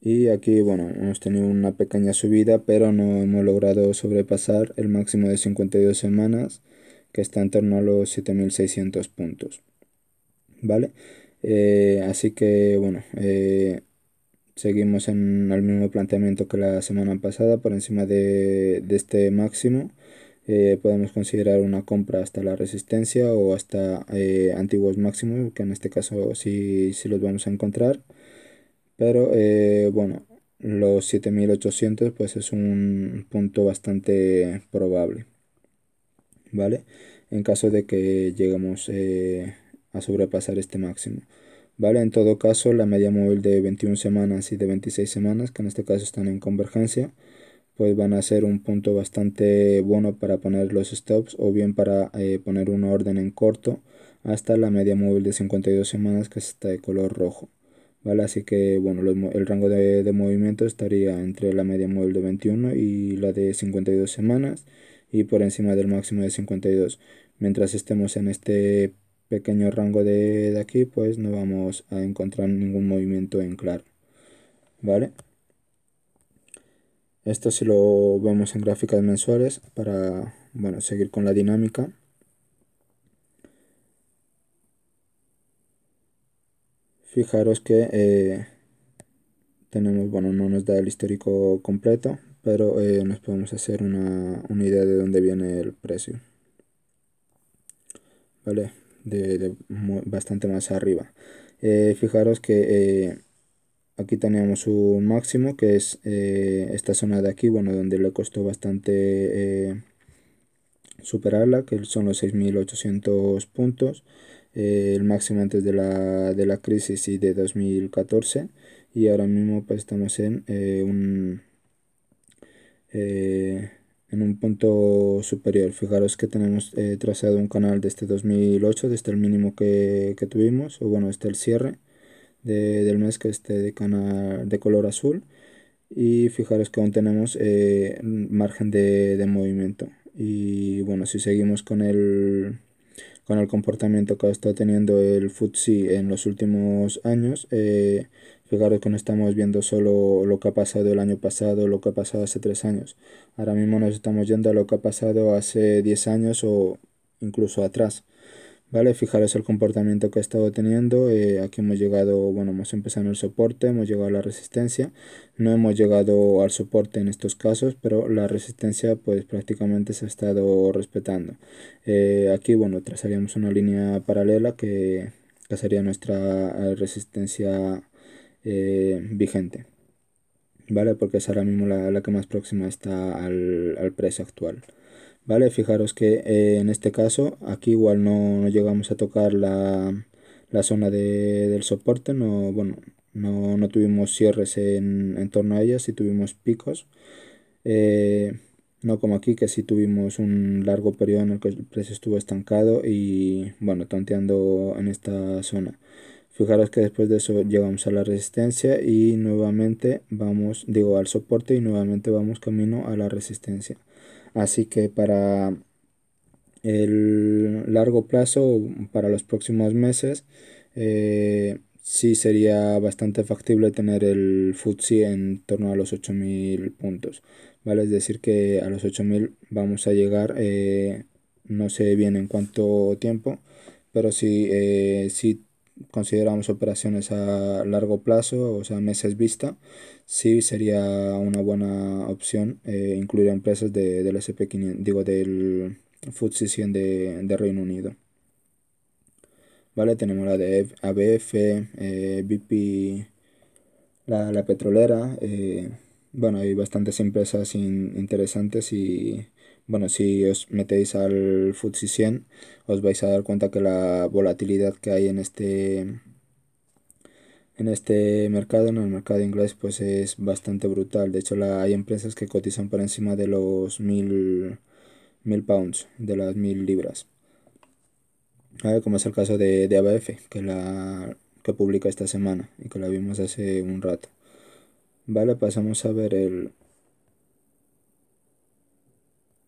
Y aquí, bueno, hemos tenido una pequeña subida, pero no hemos logrado sobrepasar el máximo de 52 semanas, que está en torno a los 7.600 puntos. ¿Vale? Eh, así que, bueno, eh, seguimos en el mismo planteamiento que la semana pasada, por encima de, este máximo. Eh, podemos considerar una compra hasta la resistencia o hasta eh, antiguos máximos, que en este caso sí, sí los vamos a encontrar. Pero eh, bueno, los 7800 pues es un punto bastante probable. ¿Vale? En caso de que lleguemos a sobrepasar este máximo. ¿vale? En todo caso, la media móvil de 21 semanas y de 26 semanas, que en este caso están en convergencia, pues van a ser un punto bastante bueno para poner los stops o bien para eh, poner una orden en corto hasta la media móvil de 52 semanas que está de color rojo. ¿Vale? Así que bueno, el rango de, de, movimiento estaría entre la media móvil de 21 y la de 52 semanas y por encima del máximo de 52. Mientras estemos en este pequeño rango de, aquí, pues no vamos a encontrar ningún movimiento en claro. ¿Vale? Esto si lo vemos en gráficas mensuales para bueno, seguir con la dinámica. Fijaros que eh, tenemos, bueno, no nos da el histórico completo, pero eh, nos podemos hacer una, una idea de dónde viene el precio. Vale, de, bastante más arriba. Eh, fijaros que eh, aquí tenemos un máximo que es eh, esta zona de aquí, bueno, donde le costó bastante superarla, que son los 6.800 puntos. el máximo antes de la, de la crisis y de 2014 y ahora mismo pues estamos en un en un punto superior. Fijaros que tenemos eh, trazado un canal desde 2008, desde el mínimo que, que tuvimos, o bueno, desde el cierre de, del mes que esté de canal de color azul. Y fijaros que aún tenemos eh, margen de, de, movimiento. Y bueno, si seguimos con el, con el comportamiento que ha estado teniendo el FTSE en los últimos años, eh, Fijaros que no estamos viendo solo lo que ha pasado el año pasado, lo que ha pasado hace tres años. Ahora mismo nos estamos yendo a lo que ha pasado hace 10 años o incluso atrás. ¿Vale? Fijaros el comportamiento que ha estado teniendo. Eh, aquí hemos llegado, bueno, hemos empezado en el soporte, hemos llegado a la resistencia. No hemos llegado al soporte en estos casos, pero la resistencia pues prácticamente se ha estado respetando. Eh, aquí, bueno, trazaríamos una línea paralela que, que sería nuestra resistencia eh, vigente, ¿vale? Porque es ahora mismo la, que más próxima está al, precio actual. ¿Vale? Fijaros que eh, en este caso aquí igual no, llegamos a tocar la, zona del soporte, no, bueno, no, tuvimos cierres en, torno a ella, sí tuvimos picos. Eh, no como aquí, que sí tuvimos un largo periodo en el que el precio estuvo estancado y bueno, tonteando en esta zona. Fijaros que después de eso llegamos a la resistencia y nuevamente vamos, digo, al soporte y nuevamente vamos camino a la resistencia. Así que para el largo plazo, para los próximos meses, eh, sí sería bastante factible tener el FTSE en torno a los 8.000 puntos. ¿vale? Es decir, que a los 8.000 vamos a llegar, eh, no sé bien en cuánto tiempo, pero sí, eh, sí consideramos operaciones a largo plazo, o sea, meses vista, sí sería una buena opción eh, incluir empresas de, del SP500, digo, del FTSE 100 de, Reino Unido. Vale, tenemos la de ABF, e BP, eh, la, petrolera. Eh, bueno, hay bastantes empresas interesantes y bueno, si os metéis al FTSE 100, os vais a dar cuenta que la volatilidad que hay en este, en este mercado, en el mercado inglés, pues es bastante brutal. De hecho, hay empresas que cotizan por encima de los mil, mil pounds, de las mil libras. como es el caso de, de ABF, que, la, que publica esta semana y que la vimos hace un rato. Vale, pasamos a ver el,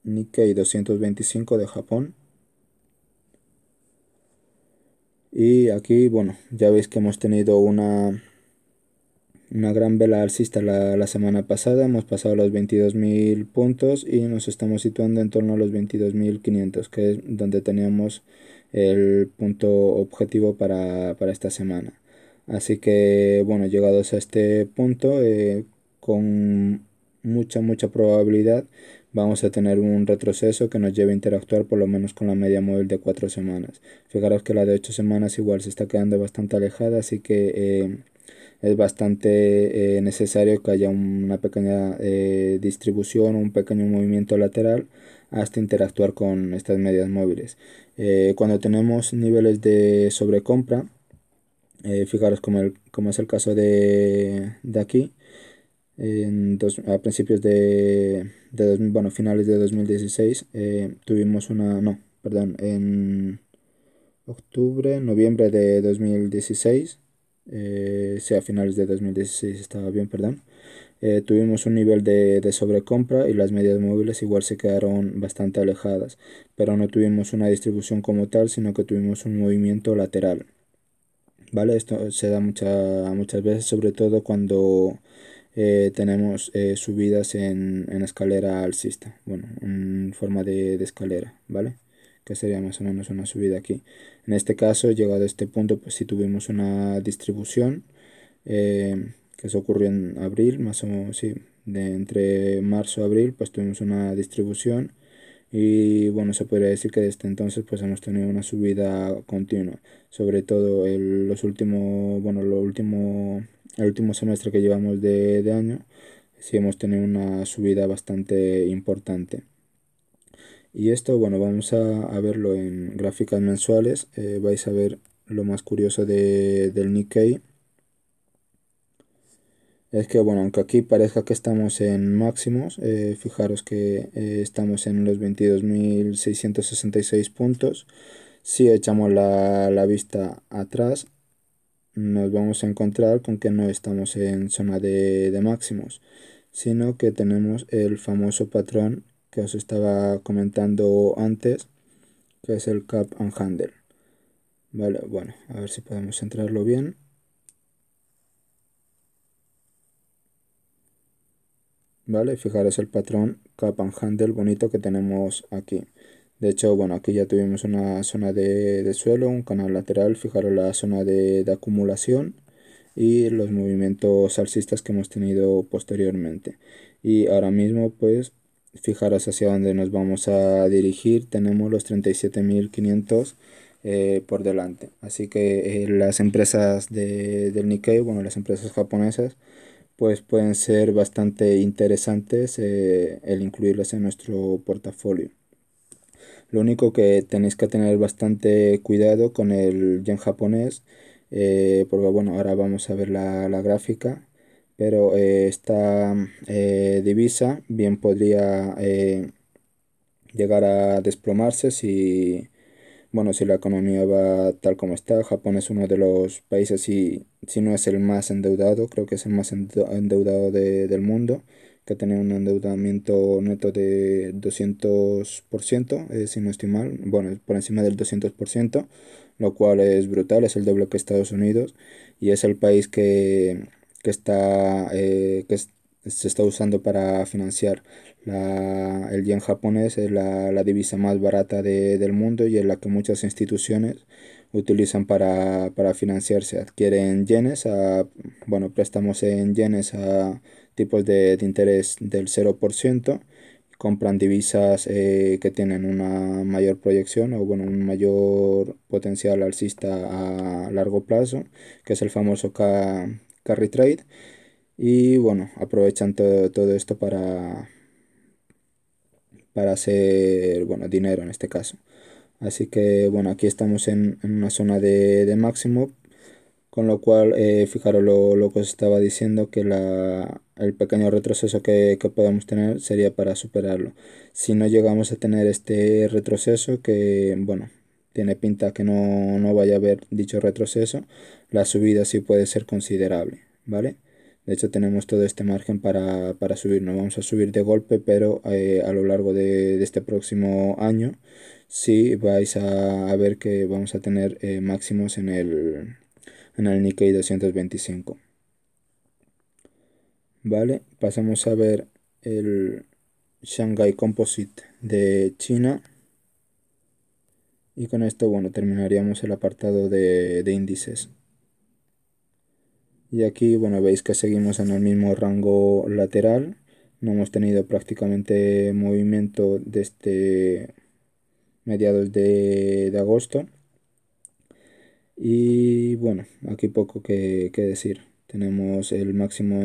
Nikkei 225 de Japón. Y aquí, bueno, ya veis que hemos tenido una, una gran vela alcista la, semana pasada. Hemos pasado los 22.000 puntos y nos estamos situando en torno a los 22.500, que es donde teníamos el punto objetivo para, esta semana. Así que, bueno, llegados a este punto, eh, con mucha, mucha probabilidad vamos a tener un retroceso que nos lleve a interactuar por lo menos con la media móvil de 4 semanas. Fijaros que la de 8 semanas igual se está quedando bastante alejada, así que eh, es bastante eh, necesario que haya una pequeña eh, distribución un pequeño movimiento lateral hasta interactuar con estas medias móviles. cuando tenemos niveles de sobrecompra, fijaros como, como, es el caso de, de aquí, a principios de, de bueno, finales de 2016, eh, tuvimos una, no, perdón, en octubre, noviembre de 2016, eh, sea finales de 2016 estaba bien, perdón, eh, tuvimos un nivel de, de, sobrecompra y las medias móviles igual se quedaron bastante alejadas, pero no tuvimos una distribución como tal, sino que tuvimos un movimiento lateral. ¿Vale? Esto se da mucha, muchas veces, sobre todo cuando eh, tenemos eh, subidas en, en, escalera alcista, bueno, en forma de, escalera, ¿vale? Que sería más o menos una subida aquí. En este caso, llegado a este punto, pues si tuvimos una distribución eh, que se ocurrió en abril, más o menos, sí, de entre marzo y abril, pues tuvimos una distribución y bueno, se podría decir que desde entonces pues hemos tenido una subida continua, sobre todo en los últimos, bueno, lo último el último semestre que llevamos de, año, si hemos tenido una subida bastante importante. Y esto, bueno, vamos a, verlo en gráficas mensuales. Eh, vais a ver lo más curioso del Nikkei. Es que, bueno, aunque aquí parezca que estamos en máximos, eh, fijaros que eh, estamos en los 22.666 puntos. Si echamos la vista atrás, nos vamos a encontrar con que no estamos en zona de, máximos, sino que tenemos el famoso patrón que os estaba comentando antes, que es el cap and handle. Vale, bueno, a ver si podemos centrarlo bien. Vale, fijaros el patrón cap and handle bonito que tenemos aquí. De hecho, bueno, aquí ya tuvimos una zona de, suelo, un canal lateral, fijaros la zona de, acumulación y los movimientos alcistas que hemos tenido posteriormente. Y ahora mismo, pues, fijaros hacia dónde nos vamos a dirigir, tenemos los 37.500 eh, por delante. Así que eh, las empresas del Nikkei, bueno, las empresas japonesas, pues pueden ser bastante interesantes eh, el incluirlas en nuestro portafolio. Lo único que tenéis que tener bastante cuidado con el yen japonés, eh, porque bueno, ahora vamos a ver la, gráfica, pero eh, esta eh, divisa bien podría llegar a desplomarse si, bueno, si la economía va tal como está. Japón es uno de los países, y si no es el más endeudado, creo que es el más endeudado del mundo que tiene un endeudamiento neto de 200%, eh, si no estoy mal, bueno, por encima del 200%, lo cual es brutal, es el doble que Estados Unidos y es el país que, que está, eh, que se está usando para financiar la, el yen japonés, es la, la divisa más barata del mundo y es la que muchas instituciones utilizan para, para financiarse. Adquieren yenes, a, bueno, préstamos en yenes a tipos de, interés del 0%, compran divisas eh, que tienen una mayor proyección o bueno, un mayor potencial alcista a largo plazo, que es el famoso carry trade. Y bueno, aprovechan todo, esto para, para hacer bueno, dinero en este caso. Así que bueno, aquí estamos en, una zona de, máximo, con lo cual, eh, fijaros lo, lo que os estaba diciendo, que la, el pequeño retroceso que, que podamos tener sería para superarlo. Si no llegamos a tener este retroceso, que bueno, tiene pinta que no, no vaya a haber dicho retroceso, la subida sí puede ser considerable, ¿vale? De hecho tenemos todo este margen para, subir, no vamos a subir de golpe, pero eh, a lo largo de, este próximo año sí vais a, ver que vamos a tener eh, máximos en el, en el Nikkei 225. Vale, pasamos a ver el Shanghai Composite de China. Y con esto, bueno, terminaríamos el apartado de, índices. Y aquí, bueno, veis que seguimos en el mismo rango lateral. No hemos tenido prácticamente movimiento desde mediados de, agosto. Y bueno, aquí poco que decir. Tenemos el máximo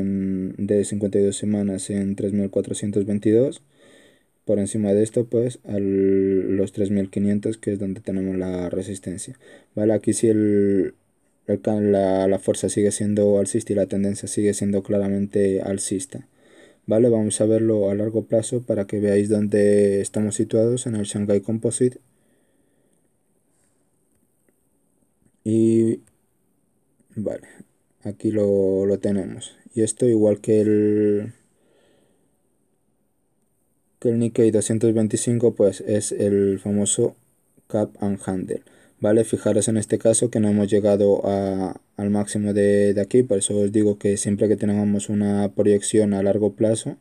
de 52 semanas en 3.422. Por encima de esto, pues, a los 3.500, que es donde tenemos la resistencia. Vale, aquí sí el, la, la, fuerza sigue siendo alcista y la tendencia sigue siendo claramente alcista. Vale, vamos a verlo a largo plazo para que veáis dónde estamos situados en el Shanghai Composite. Y vale, aquí lo, tenemos y esto igual que el que el Nikkei 225 pues es el famoso cap and handle vale fijaros en este caso que no hemos llegado al máximo de, aquí por eso os digo que siempre que tengamos una proyección a largo plazo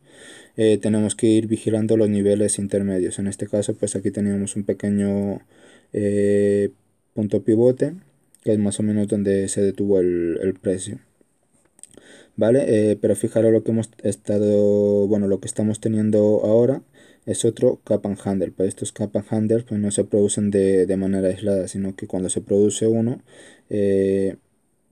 eh, tenemos que ir vigilando los niveles intermedios en este caso pues aquí teníamos un pequeño eh, punto pivote que es más o menos donde se detuvo el, precio. ¿Vale? Eh, pero fijaros lo que hemos estado, bueno, lo que estamos teniendo ahora es otro cap and handle. estos cap and handles pues, no se producen de, manera aislada, sino que cuando se produce uno, eh,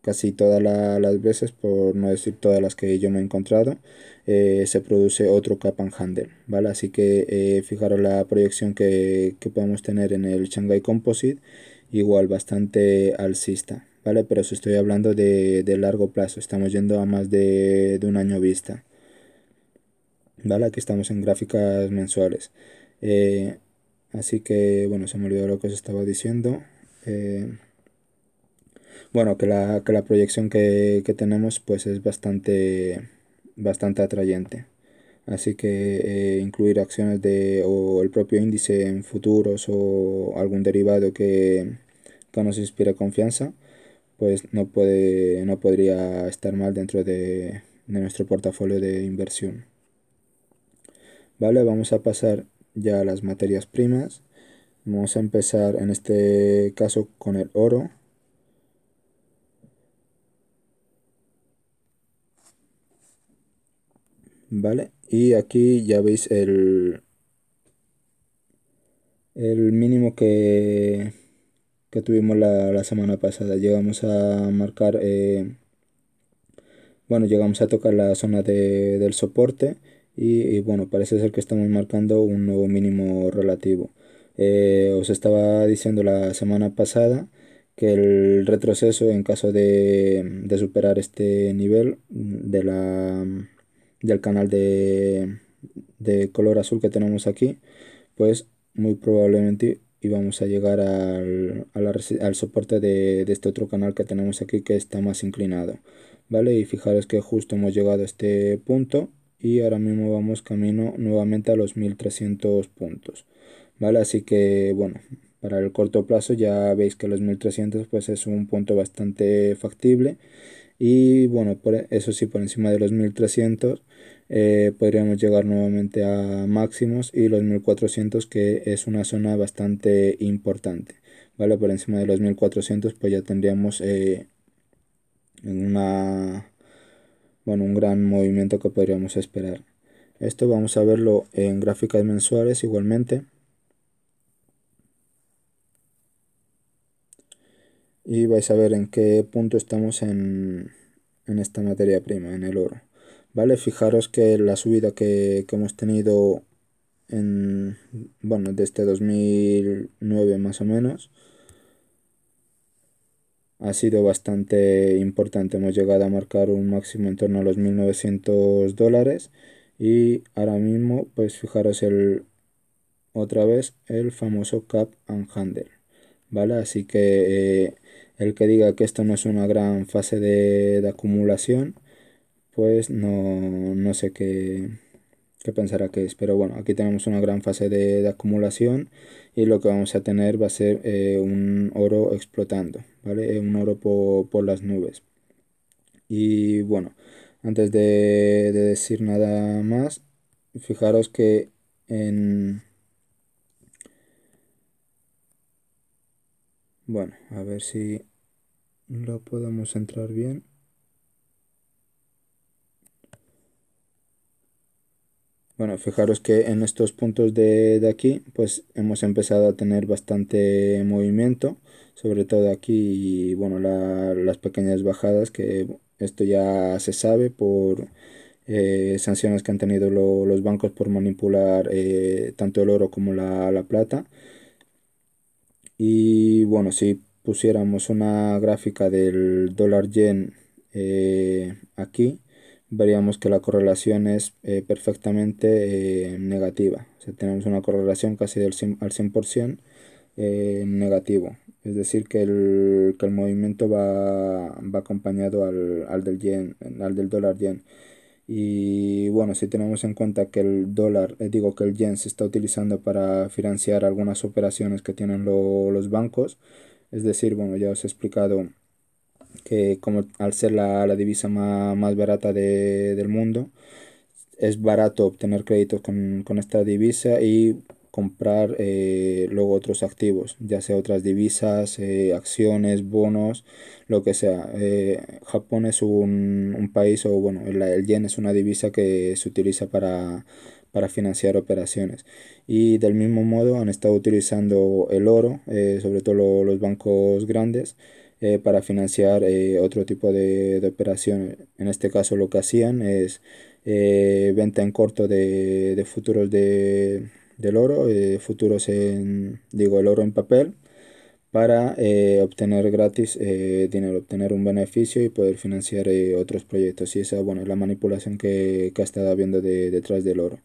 casi todas las veces, por no decir todas las que yo me he encontrado, eh, se produce otro cap and handle. ¿vale? Así que fijaros la proyección que, que podemos tener en el Shanghai Composite igual bastante alcista, ¿vale? Pero si estoy hablando de, largo plazo, estamos yendo a más de, un año vista, ¿vale? Aquí estamos en gráficas mensuales. Eh, así que, bueno, se me olvidó lo que os estaba diciendo. Eh, bueno, que la, proyección que, que tenemos pues es bastante, bastante atrayente así que eh, incluir acciones de, o el propio índice en futuros o algún derivado que, que nos inspire confianza, pues no, puede, no podría estar mal dentro de, de nuestro portafolio de inversión. Vale, vamos a pasar ya a las materias primas. Vamos a empezar en este caso con el oro. Vale, y aquí ya veis el, el mínimo que, que tuvimos la, semana pasada. Llegamos a marcar, eh, bueno, llegamos a tocar la zona del soporte y, bueno, parece ser que estamos marcando un nuevo mínimo relativo. Eh, os estaba diciendo la semana pasada que el retroceso en caso de superar este nivel de la del canal de, de color azul que tenemos aquí, pues muy probablemente íbamos a llegar al, a al soporte de, de, este otro canal que tenemos aquí que está más inclinado. ¿Vale? Y fijaros que justo hemos llegado a este punto y ahora mismo vamos camino nuevamente a los 1300 puntos. ¿Vale? Así que bueno, para el corto plazo ya veis que los 1300 pues es un punto bastante factible y bueno, por, e, eso sí, por encima de los 1300 eh, podríamos llegar nuevamente a máximos y los 1400 que es una zona bastante importante. ¿Vale? Por encima de los 1400 pues ya tendríamos eh, una, bueno, un gran movimiento que podríamos esperar. Esto vamos a verlo en gráficas mensuales igualmente. y vais a ver en qué punto estamos en, esta materia prima, en el oro. ¿Vale? Fijaros que la subida que, hemos tenido en, bueno, desde 2009 este más o menos, ha sido bastante importante. Hemos llegado a marcar un máximo en torno a los 1900 dólares y ahora mismo, pues fijaros el otra vez el famoso cap and handle, ¿vale? Así que eh, el que diga que esto no es una gran fase de, acumulación, pues no, sé qué, qué, pensará que es. Pero bueno, aquí tenemos una gran fase de, acumulación y lo que vamos a tener va a ser eh, un oro explotando, ¿vale? Eh, un oro por, las nubes. Y bueno, antes de, de, decir nada más, fijaros que en... Bueno, a ver si... No podemos entrar bien bueno fijaros que en estos puntos de, aquí pues hemos empezado a tener bastante movimiento sobre todo aquí y bueno las pequeñas bajadas que esto ya se sabe por eh, sanciones que han tenido los bancos por manipular eh, tanto el oro como la, la plata y bueno si pusiéramos una gráfica del dólar yen eh, aquí, veríamos que la correlación es eh, perfectamente eh, negativa. O sea, tenemos una correlación casi del al 100% negativo. Es decir, que el, que el movimiento va, va acompañado al, al, del yen, al del dólar yen. Y bueno, si tenemos en cuenta que el dólar, digo que el yen se está utilizando para financiar algunas operaciones que tienen los bancos, es decir, bueno, ya os he explicado que como al ser la, divisa más, barata del mundo, es barato obtener créditos con, esta divisa y comprar eh, luego otros activos, ya sea otras divisas, eh, acciones, bonos, lo que sea. Eh, Japón es un, país, o bueno, el yen es una divisa que se utiliza para para financiar operaciones. Y del mismo modo han estado utilizando el oro, eh, sobre todo los bancos grandes, eh, para financiar eh, otro tipo de, de, operaciones. En este caso lo que hacían es venta en corto de, futuros del oro, futuros en, digo, el oro en papel para eh, obtener gratis eh, dinero, obtener un beneficio y poder financiar eh, otros proyectos. Y esa bueno, es la manipulación que, que ha estado habiendo detrás del oro.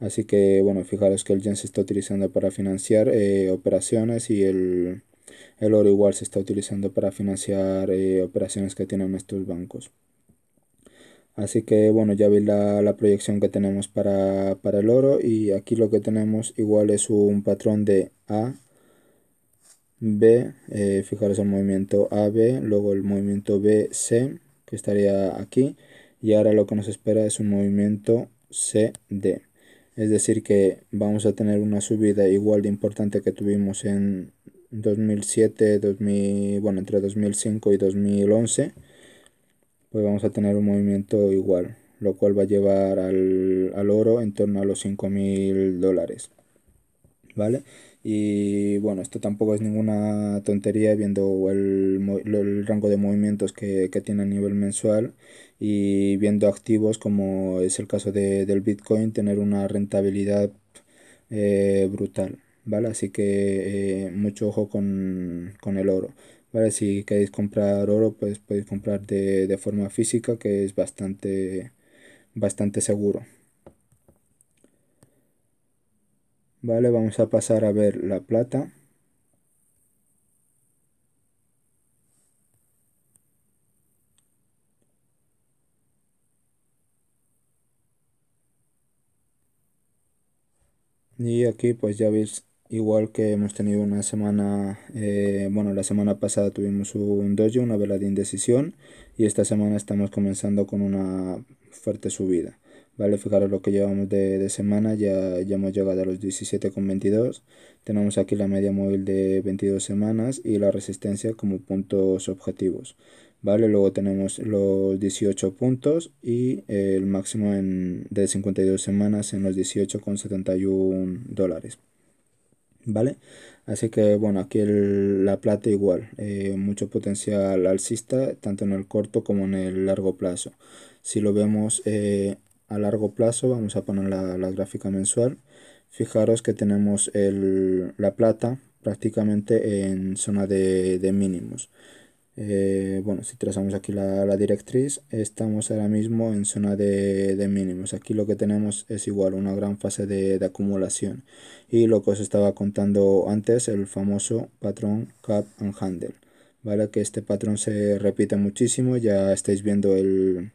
Así que bueno, fijaros que el yen se está utilizando para financiar operaciones y el, oro igual se está utilizando para financiar operaciones que tienen estos bancos. Así que bueno, ya veis la, la proyección que tenemos para, para el oro y aquí lo que tenemos igual es un patrón de A B, eh, fijaros el movimiento AB, luego el movimiento BC, que estaría aquí, y ahora lo que nos espera es un movimiento CD. Es decir, que vamos a tener una subida igual de importante que tuvimos en 2007, 2000, bueno, entre 2005 y 2011, pues vamos a tener un movimiento igual, lo cual va a llevar al, al oro en torno a los 5.000 dólares. ¿Vale? Y bueno, esto tampoco es ninguna tontería viendo el, rango de movimientos que, tiene a nivel mensual y viendo activos como es el caso del Bitcoin tener una rentabilidad eh, brutal. ¿Vale? Así que eh, mucho ojo con, el oro. ¿Vale? Si queréis comprar oro, pues podéis comprar de, de forma física, que es bastante, bastante seguro. Vale, vamos a pasar a ver la plata. Y aquí pues ya veis, igual que hemos tenido una semana, eh, bueno la semana pasada tuvimos un dojo, una vela de indecisión y esta semana estamos comenzando con una fuerte subida. ¿vale? Fijaros lo que llevamos de, semana, ya, ya hemos llegado a los 17,22. Tenemos aquí la media móvil de 22 semanas y la resistencia como puntos objetivos, ¿vale? Luego tenemos los 18 puntos y el máximo en, de 52 semanas en los 18,71 dólares. ¿Vale? Así que bueno, aquí la plata igual, eh, mucho potencial alcista tanto en el corto como en el largo plazo. Si lo vemos eh, a largo plazo, vamos a poner la, gráfica mensual, fijaros que tenemos la plata prácticamente en zona de, mínimos. Eh, bueno, si trazamos aquí la, directriz, estamos ahora mismo en zona de, mínimos. Aquí lo que tenemos es igual una gran fase de, de, acumulación. Y lo que os estaba contando antes, el famoso patrón cap and handle. ¿Vale? Que este patrón se repite muchísimo, ya estáis viendo el,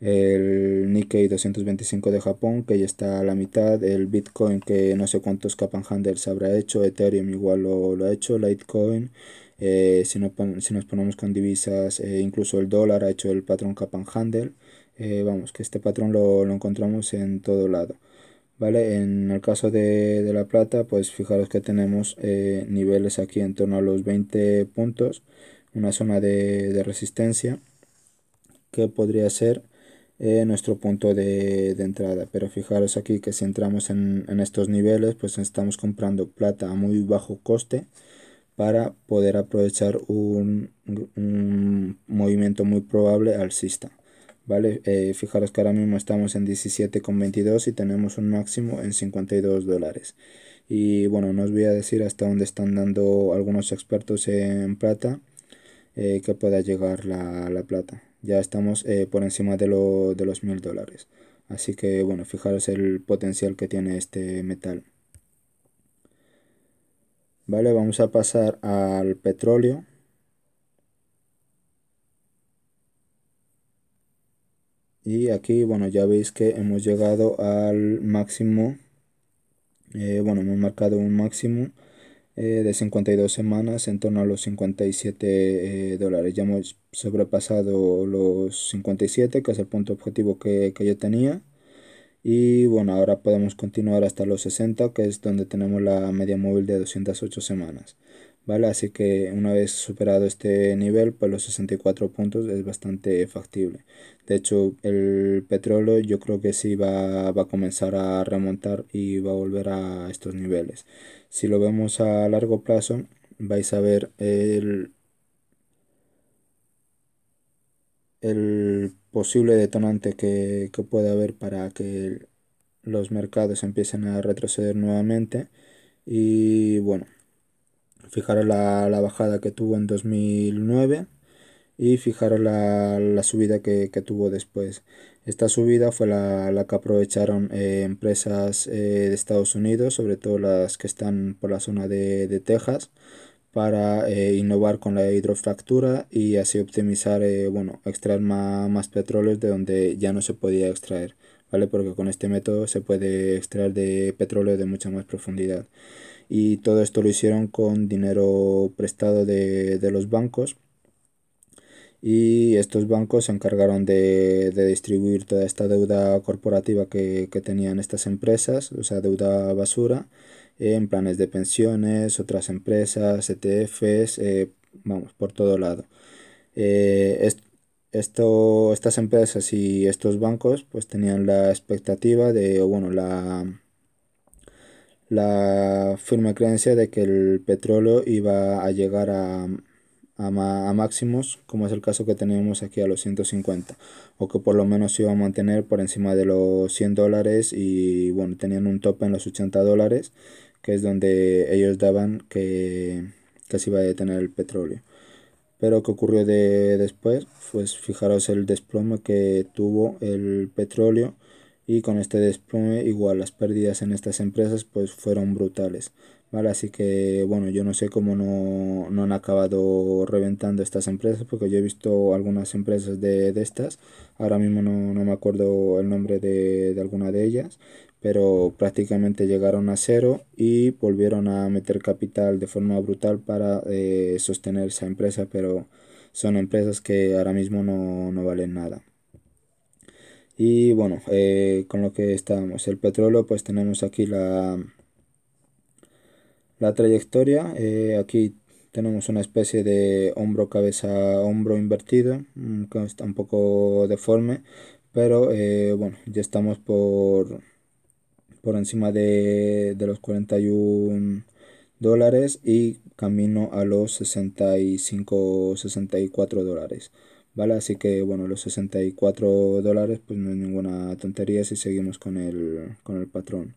el Nikkei 225 de Japón que ya está a la mitad, el Bitcoin que no sé cuántos capan Handels habrá hecho, Ethereum igual lo, ha hecho, Litecoin, eh, si, nos ponemos con divisas, eh, incluso el dólar ha hecho el patrón capan Handel, eh, vamos, que este patrón lo, encontramos en todo lado. ¿Vale? En el caso de, la plata, pues fijaros que tenemos niveles aquí en torno a los 20 puntos, una zona de, de resistencia que podría ser eh, nuestro punto de, entrada. Pero fijaros aquí que si entramos en, estos niveles, pues estamos comprando plata a muy bajo coste para poder aprovechar un, un movimiento muy probable alcista. ¿Vale? Eh, fijaros que ahora mismo estamos en 17,22 y tenemos un máximo en 52 dólares. Y bueno, no os voy a decir hasta dónde están dando algunos expertos en plata eh, que pueda llegar la, la plata ya estamos eh, por encima de, los mil dólares. Así que bueno, fijaros el potencial que tiene este metal. Vale, vamos a pasar al petróleo. Y aquí, bueno, ya veis que hemos llegado al máximo. Eh, bueno, hemos marcado un máximo eh, de 52 semanas en torno a los 57 eh, dólares. Ya hemos sobrepasado los 57, que es el punto objetivo que, que yo tenía. Y bueno, ahora podemos continuar hasta los 60, que es donde tenemos la media móvil de 208 semanas. ¿vale? Así que una vez superado este nivel, pues los 64 puntos es bastante factible. De hecho, el petróleo yo creo que sí va, a comenzar a remontar y va a volver a estos niveles. Si lo vemos a largo plazo, vais a ver el, el posible detonante que, que puede haber para que los mercados empiecen a retroceder nuevamente. Y bueno, Fijaros la, bajada que tuvo en 2009 y fijaros la, subida que, tuvo después. Esta subida fue la, que aprovecharon eh, empresas eh, de Estados Unidos, sobre todo las que están por la zona de, de Texas, para eh, innovar con la hidrofractura y así optimizar, bueno, extraer más, petróleo de donde ya no se podía extraer, ¿vale? Porque con este método se puede extraer de petróleo de mucha más profundidad y todo esto lo hicieron con dinero prestado de, los bancos y estos bancos se encargaron de, distribuir toda esta deuda corporativa que, tenían estas empresas, o sea, deuda basura, en planes de pensiones, otras empresas, ETFs, eh, vamos, por todo lado. Eh, esto, estas empresas y estos bancos pues tenían la expectativa de, bueno, la, la firme creencia de que el petróleo iba a llegar a, máximos, como es el caso que teníamos aquí a los 150, o que por lo menos iba a mantener por encima de los 100 dólares y bueno, tenían un tope en los 80 dólares, que es donde ellos daban que, que se iba a detener el petróleo. Pero ¿qué ocurrió de, después? Pues fijaros el desplome que tuvo el petróleo y con este desplome igual las pérdidas en estas empresas pues fueron brutales. ¿Vale? Así que bueno, yo no sé cómo no, han acabado reventando estas empresas, porque yo he visto algunas empresas de, estas, ahora mismo no, me acuerdo el nombre de, alguna de ellas, pero prácticamente llegaron a cero y volvieron a meter capital de forma brutal para eh, sostener esa empresa, pero son empresas que ahora mismo no valen nada. Y bueno, eh, con lo que estábamos, el petróleo, pues tenemos aquí la, la trayectoria. Eh, aquí tenemos una especie de hombro cabeza hombro invertido mm, que está un poco deforme pero eh, bueno ya estamos por por encima de, los 41 dólares y camino a los 65 64 dólares Así que bueno, los 64 dólares pues no es ninguna tontería si seguimos con el, patrón.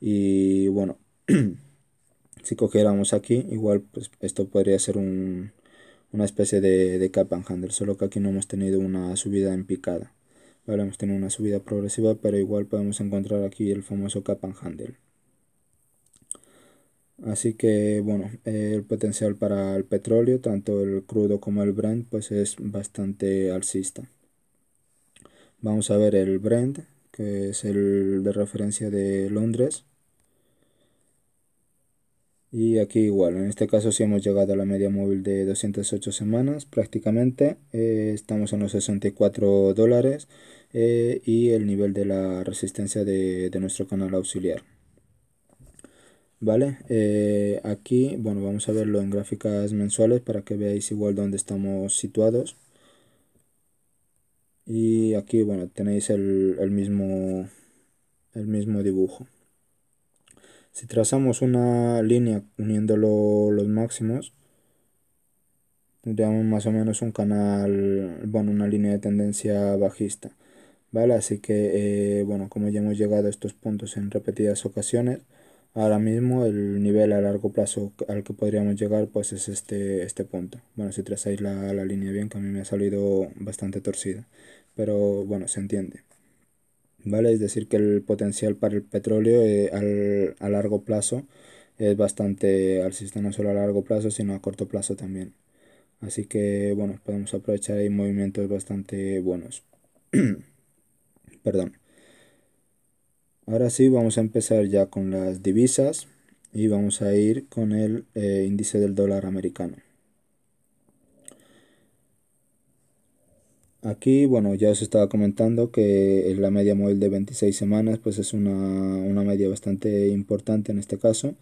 Y bueno, si cogiéramos aquí, igual pues esto podría ser una especie de, cap and handle, solo que aquí no hemos tenido una subida en picada. hemos tenido una subida progresiva, pero igual podemos encontrar aquí el famoso cap and handle. Así que bueno, el potencial para el petróleo, tanto el crudo como el Brent, pues es bastante alcista. Vamos a ver el Brent, que es el de referencia de Londres. Y aquí igual, en este caso sí hemos llegado a la media móvil de 208 semanas prácticamente, eh, estamos en los 64 dólares eh, y el nivel de la resistencia de nuestro canal auxiliar vale eh, aquí bueno vamos a verlo en gráficas mensuales para que veáis igual dónde estamos situados y aquí bueno tenéis el, mismo el mismo dibujo si trazamos una línea uniéndolo los máximos tendríamos más o menos un canal bueno una línea de tendencia bajista vale así que eh, bueno como ya hemos llegado a estos puntos en repetidas ocasiones ahora mismo el nivel a largo plazo al que podríamos llegar pues es este, este punto. Bueno, si trazáis la, la línea bien, que a mí me ha salido bastante torcida, pero bueno, se entiende. ¿Vale? Es decir, que el potencial para el petróleo eh, a largo plazo es bastante alcista no solo a largo plazo, sino a corto plazo también. Así que bueno, podemos aprovechar ahí movimientos bastante buenos. Perdón. Ahora sí, vamos a empezar ya con las divisas y vamos a ir con el eh, índice del dólar americano. Aquí, bueno, ya os estaba comentando que la media móvil de 26 semanas pues es una, media bastante importante en este caso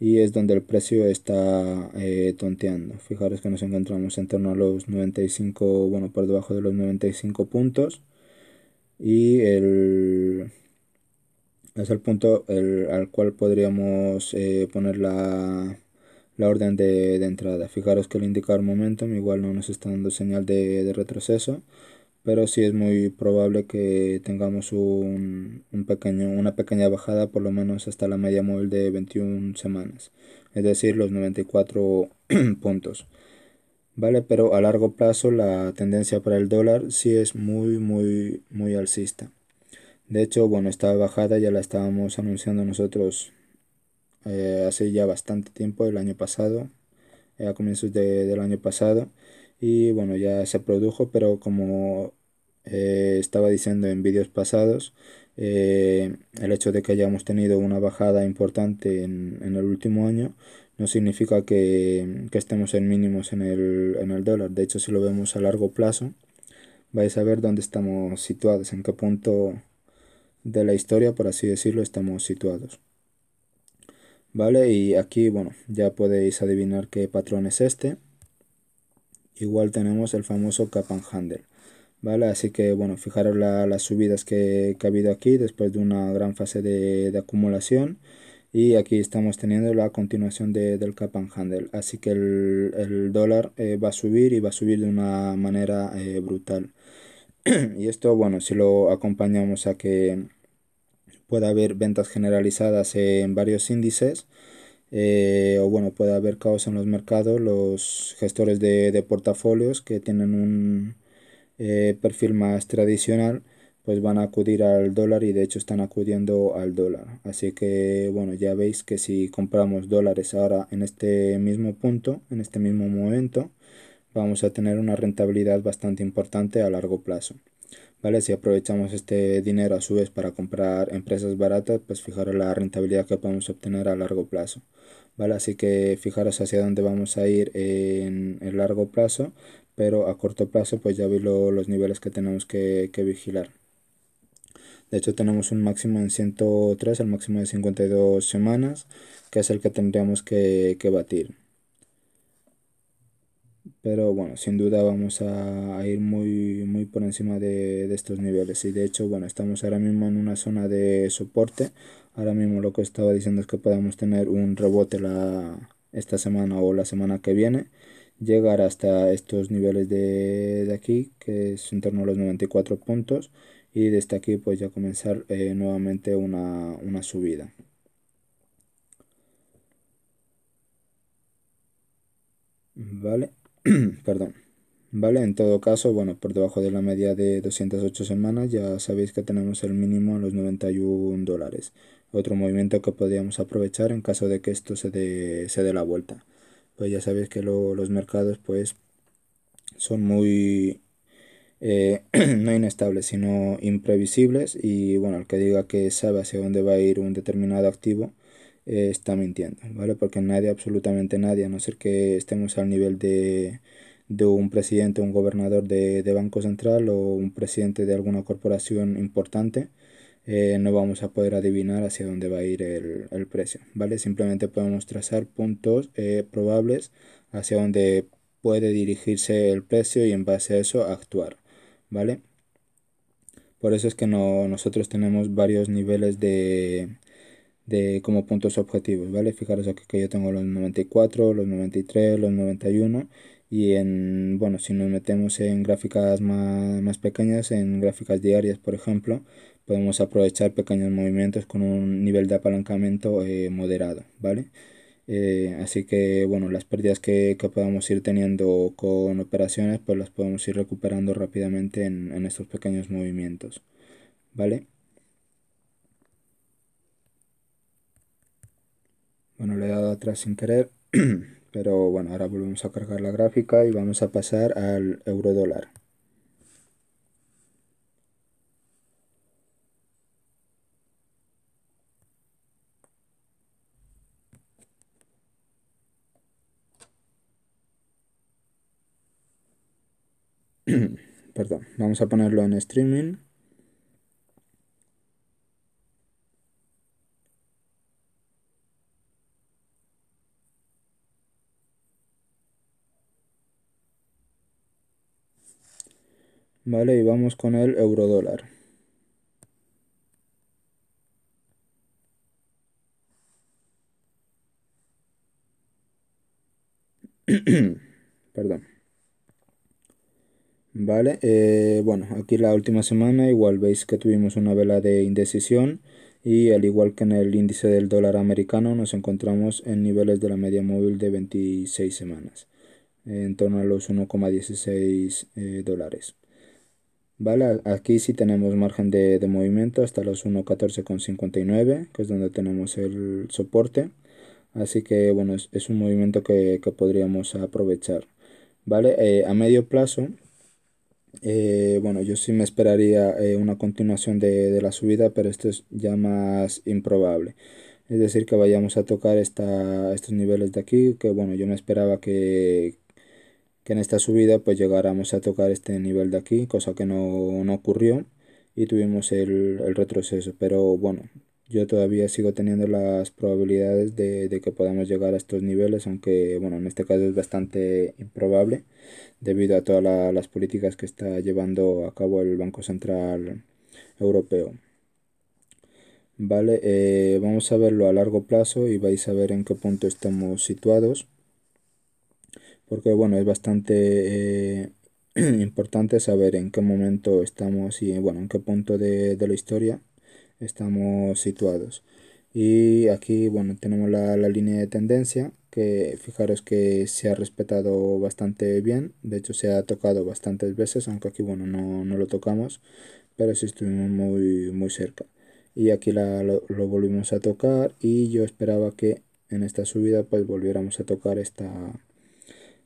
y es donde el precio está eh, tonteando. Fijaros que nos encontramos en torno a los 95, bueno, por debajo de los 95 puntos y el, es el punto al cual podríamos eh, poner la, orden de, entrada. Fijaros que el indicador momentum igual no nos está dando señal de, retroceso, pero sí es muy probable que tengamos un, pequeño, una pequeña bajada por lo menos hasta la media móvil de 21 semanas, es decir, los 94 puntos. ¿Vale? Pero a largo plazo la tendencia para el dólar sí es muy, muy, muy alcista. De hecho, bueno, esta bajada ya la estábamos anunciando nosotros eh, hace ya bastante tiempo, el año pasado, eh, a comienzos del año pasado. Y bueno, ya se produjo, pero como eh, estaba diciendo en vídeos pasados, el hecho de que hayamos tenido una bajada importante en, el último año no significa que, que estemos en mínimos en el, en el dólar. De hecho, si lo vemos a largo plazo, vais a ver dónde estamos situados, en qué punto de la historia, por así decirlo, estamos situados. ¿Vale? Y aquí, bueno, ya podéis adivinar qué patrón es este. Igual tenemos el famoso cap and handle. ¿Vale? Así que, bueno, fijaros las subidas que, ha habido aquí después de una gran fase de, acumulación. Y aquí estamos teniendo la continuación del cap and handle. Así que el, dólar eh, va a subir y va a subir de una manera eh, brutal. y esto, bueno, si lo acompañamos a que pueda haber ventas generalizadas en varios índices, eh, o bueno, puede haber caos en los mercados, los gestores de, portafolios que tienen un eh, perfil más tradicional, pues van a acudir al dólar y de hecho están acudiendo al dólar. Así que bueno, ya veis que si compramos dólares ahora en este mismo punto, en este mismo momento, vamos a tener una rentabilidad bastante importante a largo plazo. ¿Vale? Si aprovechamos este dinero a su vez para comprar empresas baratas, pues fijaros la rentabilidad que podemos obtener a largo plazo. ¿Vale? Así que fijaros hacia dónde vamos a ir en el largo plazo, pero a corto plazo pues ya vi los niveles que tenemos que, vigilar. De hecho tenemos un máximo en 103, el máximo de 52 semanas, que es el que tendríamos que batir pero bueno, sin duda vamos a, ir muy, muy por encima de, estos niveles y de hecho, bueno, estamos ahora mismo en una zona de soporte, ahora mismo lo que estaba diciendo es que podemos tener un rebote la, esta semana o la semana que viene, llegar hasta estos niveles de, aquí, que es en torno a los 94 puntos, y desde aquí pues ya comenzar eh, nuevamente una, una subida. Vale. Perdón. ¿Vale? En todo caso, bueno, por debajo de la media de 208 semanas ya sabéis que tenemos el mínimo a los 91 dólares. Otro movimiento que podríamos aprovechar en caso de que esto se dé, se dé la vuelta. Pues ya sabéis que los mercados pues son muy eh, no inestables sino imprevisibles y bueno el que diga que sabe hacia dónde va a ir un determinado activo está mintiendo, ¿vale? Porque nadie, absolutamente nadie, a no ser que estemos al nivel de, de un presidente, un gobernador de, Banco Central o un presidente de alguna corporación importante, eh, no vamos a poder adivinar hacia dónde va a ir el, precio, ¿vale? Simplemente podemos trazar puntos eh, probables hacia dónde puede dirigirse el precio y en base a eso actuar, ¿vale? Por eso es que no, nosotros tenemos varios niveles de, de como puntos objetivos, ¿vale? Fijaros aquí que yo tengo los 94, los 93, los 91 y en, bueno, si nos metemos en gráficas más, pequeñas, en gráficas diarias, por ejemplo, podemos aprovechar pequeños movimientos con un nivel de apalancamiento eh, moderado, ¿vale? Eh, así que bueno, las pérdidas que, que, podamos ir teniendo con operaciones, pues las podemos ir recuperando rápidamente en, estos pequeños movimientos. ¿Vale? Bueno, le he dado atrás sin querer, pero bueno, ahora volvemos a cargar la gráfica y vamos a pasar al euro dólar. Perdón, vamos a ponerlo en streaming. Vale, y vamos con el euro eurodólar. Perdón. Vale, eh, bueno, aquí la última semana igual veis que tuvimos una vela de indecisión y al igual que en el índice del dólar americano nos encontramos en niveles de la media móvil de 26 semanas, en torno a los 1,16 eh, dólares. Vale, aquí sí tenemos margen de, movimiento hasta los 1.14.59, que es donde tenemos el soporte. Así que bueno, es, un movimiento que, podríamos aprovechar. Vale, eh, a medio plazo, eh, bueno, yo sí me esperaría eh, una continuación de, la subida, pero esto es ya más improbable. Es decir, que vayamos a tocar estos niveles de aquí, que bueno, yo me esperaba que, que en esta subida pues llegáramos a tocar este nivel de aquí, cosa que no, no ocurrió y tuvimos el, retroceso. Pero bueno, yo todavía sigo teniendo las probabilidades de, que podamos llegar a estos niveles, aunque bueno, en este caso es bastante improbable debido a todas las políticas que está llevando a cabo el Banco Central Europeo. Vale, eh, vamos a verlo a largo plazo y vais a ver en qué punto estamos situados porque bueno, es bastante eh, importante saber en qué momento estamos y bueno, en qué punto de, la historia estamos situados. Y aquí, bueno, tenemos la, línea de tendencia, que fijaros que se ha respetado bastante bien, de hecho se ha tocado bastantes veces, aunque aquí, bueno, no, lo tocamos, pero sí estuvimos muy, muy cerca. Y aquí lo, volvimos a tocar y yo esperaba que en esta subida pues volviéramos a tocar esta,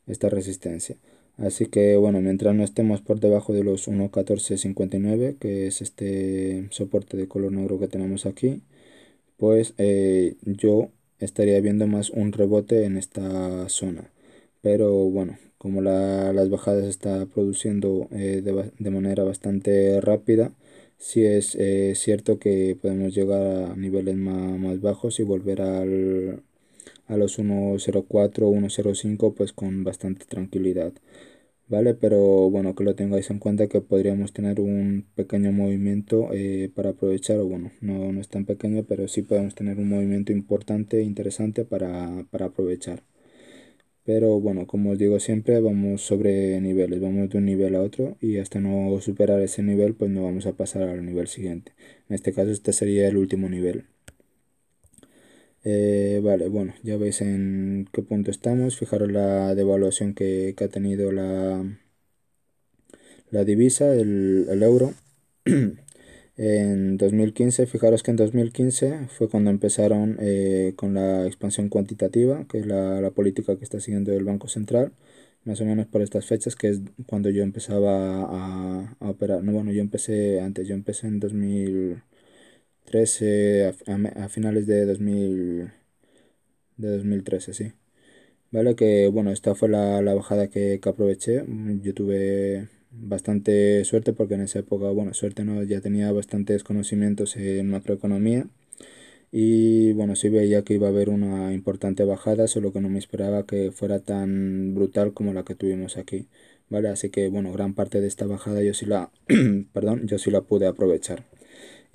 esta resistencia. Así que bueno, mientras no estemos por debajo de los 1.1459, que es este soporte de color negro que tenemos aquí, pues eh, yo estaría viendo más un rebote en esta zona. Pero bueno, como las bajadas se está produciendo eh, de, manera bastante rápida, si es eh, cierto que podemos llegar a niveles más, más bajos y volver al, a los 104, 105, pues con bastante tranquilidad. ¿Vale? Pero bueno, que lo tengáis en cuenta que podríamos tener un pequeño movimiento eh, para aprovechar, o bueno, no, no, es tan pequeño, pero sí podemos tener un movimiento importante, interesante para, para aprovechar. Pero bueno, como os digo siempre, vamos sobre niveles, vamos de un nivel a otro y hasta no superar ese nivel, pues no vamos a pasar al nivel siguiente. En este caso, este sería el último nivel. Eh, vale, bueno, ya veis en qué punto estamos. Fijaros la devaluación que, ha tenido la, la divisa, el, euro. en 2015, fijaros que en 2015 fue cuando empezaron eh, con la expansión cuantitativa, que es la, política que está siguiendo el Banco Central, más o menos por estas fechas, que es cuando yo empezaba a, a operar. No, bueno, yo empecé antes, yo empecé en 2000 13 a, finales de, 2000, de 2013, sí. Vale, que bueno, esta fue la, bajada que, aproveché. Mm, yo tuve bastante suerte porque en esa época, bueno, suerte no, ya tenía bastantes conocimientos en macroeconomía. Y bueno, sí veía que iba a haber una importante bajada, solo que no me esperaba que fuera tan brutal como la que tuvimos aquí. Vale, así que bueno, gran parte de esta bajada yo sí la, perdón, yo sí la pude aprovechar.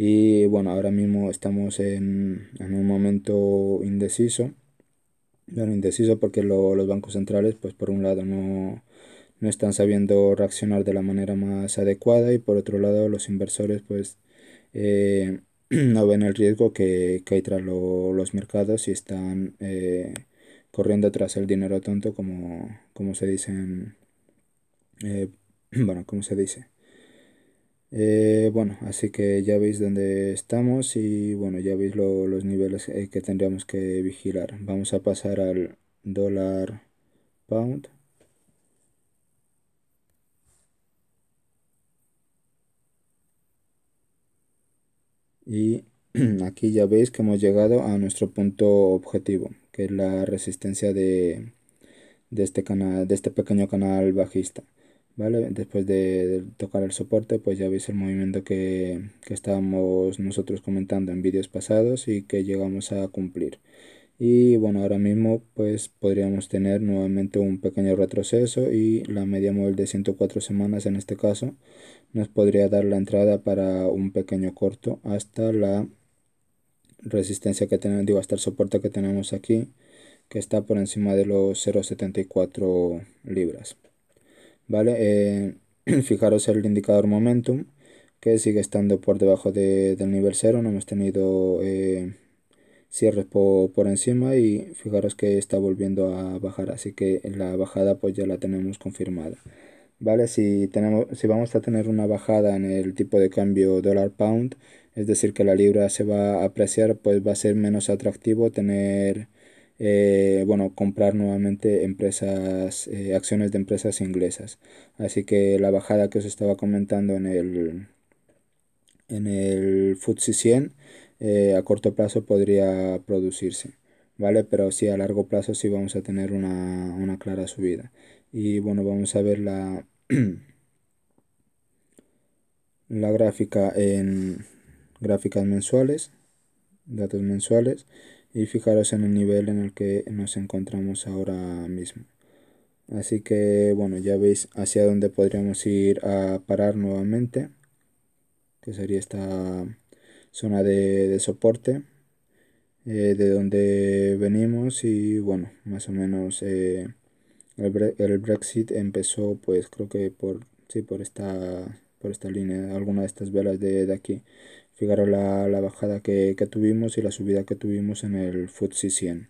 Y bueno, ahora mismo estamos en, un momento indeciso. Bueno, indeciso porque los bancos centrales, pues por un lado no, están sabiendo reaccionar de la manera más adecuada y por otro lado los inversores pues eh, no ven el riesgo que, hay tras los mercados y están eh, corriendo tras el dinero tonto como, como se dicen eh, bueno como se dice eh, bueno, así que ya veis dónde estamos y bueno, ya veis los niveles eh, que tendríamos que vigilar. Vamos a pasar al dólar pound. Y aquí ya veis que hemos llegado a nuestro punto objetivo, que es la resistencia de este, canal, de este pequeño canal bajista. Después de, tocar el soporte, pues ya veis el movimiento que, que estábamos nosotros comentando en vídeos pasados y que llegamos a cumplir. Y bueno, ahora mismo pues podríamos tener nuevamente un pequeño retroceso y la media móvil de 104 semanas en este caso nos podría dar la entrada para un pequeño corto hasta la resistencia que tenemos, digo, hasta el soporte que tenemos aquí que está por encima de los 0,74 libras. ¿vale? Eh, fijaros el indicador momentum que sigue estando por debajo del nivel 0, no hemos tenido eh, cierres por, encima y fijaros que está volviendo a bajar, así que la bajada pues ya la tenemos confirmada. ¿Vale? Si, tenemos, si vamos a tener una bajada en el tipo de cambio dólar pound, es decir que la libra se va a apreciar, pues va a ser menos atractivo tener eh, bueno, comprar nuevamente empresas, eh, acciones de empresas inglesas. Así que la bajada que os estaba comentando en el, en el FTSE 100 eh, a corto plazo podría producirse, ¿vale? Pero sí, a largo plazo sí vamos a tener una, clara subida. Y bueno, vamos a ver la... la gráfica en gráficas mensuales, datos mensuales y fijaros en el nivel en el que nos encontramos ahora mismo. Así que bueno, ya veis hacia dónde podríamos ir a parar nuevamente, que sería esta zona de, soporte, eh, de donde venimos y bueno, más o menos eh, el, el, Brexit empezó pues creo que por, sí, por, esta, por esta línea, alguna de estas velas de, de aquí. Fijaros la, bajada que, tuvimos y la subida que tuvimos en el FTSE 100.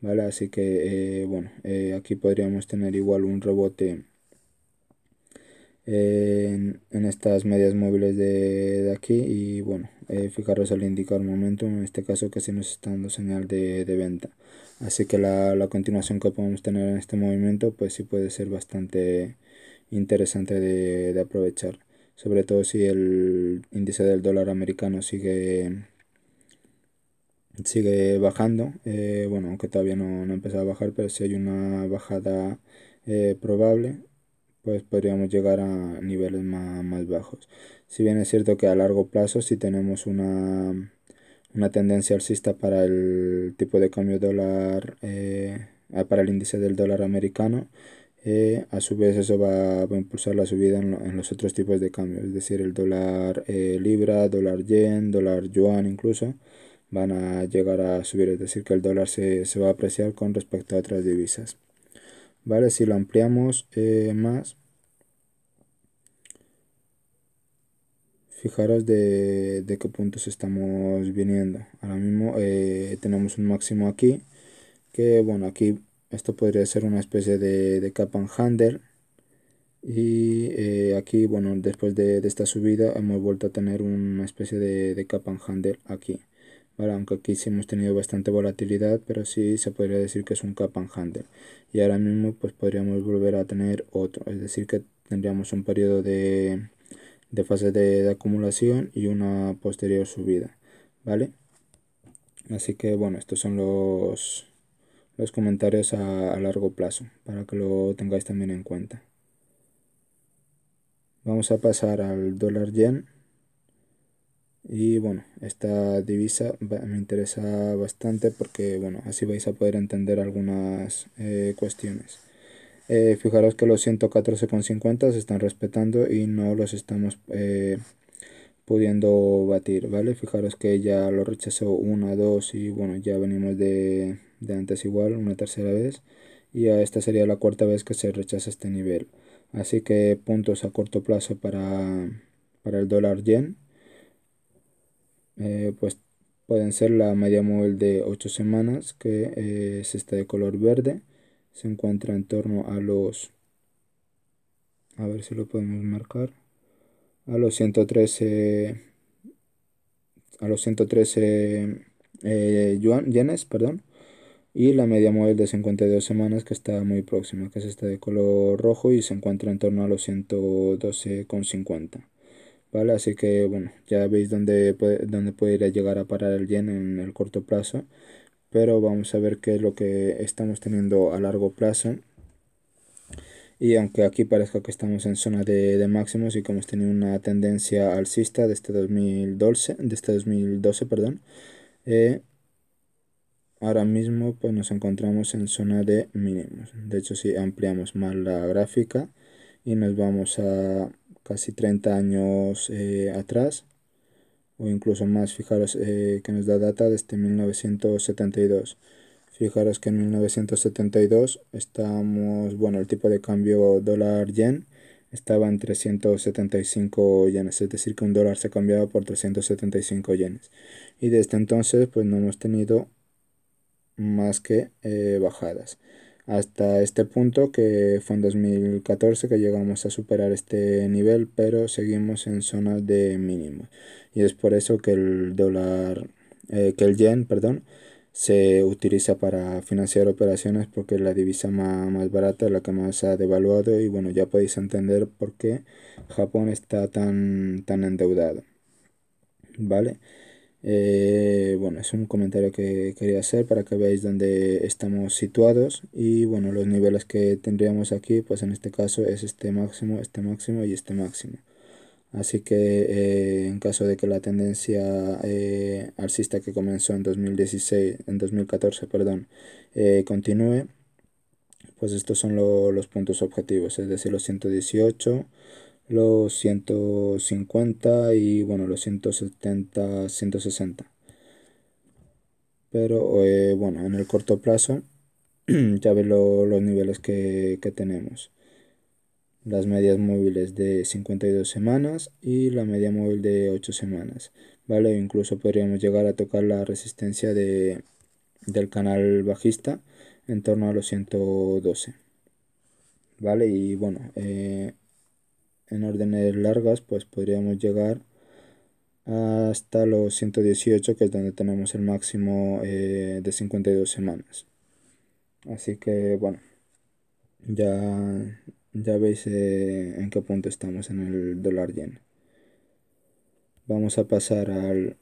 ¿Vale? Así que, eh, bueno, eh, aquí podríamos tener igual un rebote eh, en, estas medias móviles de, aquí. Y bueno, fijaros al indicar momento, en este caso que se nos está dando señal de, venta. Así que la, continuación que podemos tener en este movimiento, pues sí puede ser bastante interesante de, de aprovechar sobre todo si el índice del dólar americano sigue sigue bajando eh, bueno aunque todavía no, ha empezado a bajar pero si hay una bajada eh, probable pues podríamos llegar a niveles más, bajos si bien es cierto que a largo plazo si tenemos una tendencia alcista para el tipo de cambio dólar eh, para el índice del dólar americano a su vez eso va, a impulsar la subida en, los otros tipos de cambio, es decir, el dólar eh, libra, dólar yen, dólar yuan incluso, van a llegar a subir, es decir, que el dólar se, se va a apreciar con respecto a otras divisas. ¿Vale? Si lo ampliamos eh, más, fijaros de, de, qué puntos estamos viniendo. Ahora mismo eh, tenemos un máximo aquí, que bueno, aquí esto podría ser una especie de, de cap and handle. Y eh, aquí, bueno, después de, esta subida hemos vuelto a tener una especie de, de cap and handle aquí. aunque aquí sí hemos tenido bastante volatilidad, pero sí se podría decir que es un cap and handle. Y ahora mismo pues podríamos volver a tener otro. Es decir que tendríamos un periodo de, de fase de, acumulación y una posterior subida. ¿Vale? Así que bueno, estos son los, los comentarios a, largo plazo, para que lo tengáis también en cuenta. Vamos a pasar al dólar yen. Y bueno, esta divisa me interesa bastante porque bueno, así vais a poder entender algunas eh, cuestiones. Eh, fijaros que los 114,50 se están respetando y no los estamos eh, pudiendo batir, ¿vale? Fijaros que ya lo rechazó 1, 2 y bueno, ya venimos de, de antes igual una tercera vez y esta sería la cuarta vez que se rechaza este nivel. Así que puntos a corto plazo para, el dólar yen. Eh, pues pueden ser la media móvil de 8 semanas que eh, es esta de color verde. Se encuentra en torno a los... A ver si lo podemos marcar. A los 113... A los 113 eh, yenes, perdón y la media móvil de 52 semanas que está muy próxima, que es esta de color rojo y se encuentra en torno a los 112,50. ¿Vale? Así que bueno, ya veis dónde, dónde puede llegar a parar el yen en el corto plazo, pero vamos a ver qué es lo que estamos teniendo a largo plazo. Y aunque aquí parezca que estamos en zona de, de máximos y que hemos tenido una tendencia alcista desde 2012, desde 2012 perdón, eh, Ahora mismo pues nos encontramos en zona de mínimos. De hecho si ampliamos más la gráfica y nos vamos a casi 30 años eh, atrás o incluso más, fijaros eh, que nos da data desde 1972. Fijaros que en 1972 estamos bueno, el tipo de cambio dólar-yen estaba en 375 yenes, es decir, que un dólar se cambiaba por 375 yenes. Y desde entonces, pues no hemos tenido más que eh, bajadas. Hasta este punto que fue en 2014 que llegamos a superar este nivel, pero seguimos en zonas de mínimo. Y es por eso que el dólar, eh, que el yen, perdón, se utiliza para financiar operaciones porque es la divisa más, más, barata, la que más ha devaluado y bueno, ya podéis entender por qué Japón está tan, tan endeudado. ¿Vale? Eh, bueno, es un comentario que quería hacer para que veáis dónde estamos situados y bueno, los niveles que tendríamos aquí, pues en este caso es este máximo, este máximo y este máximo. Así que eh, en caso de que la tendencia eh, alcista que comenzó en 2016, en 2014, perdón, continúe, pues estos son los puntos objetivos, es decir, los 118, los 150 y bueno, los 170, 160. Pero eh, bueno, en el corto plazo ya ve los niveles que, tenemos. Las medias móviles de 52 semanas y la media móvil de 8 semanas. ¿Vale? Incluso podríamos llegar a tocar la resistencia de, del canal bajista en torno a los 112. ¿Vale? Y bueno, eh, en órdenes largas, pues podríamos llegar hasta los 118, que es donde tenemos el máximo eh, de 52 semanas. Así que bueno, ya, ya veis eh, en qué punto estamos en el dólar yen. Vamos a pasar al,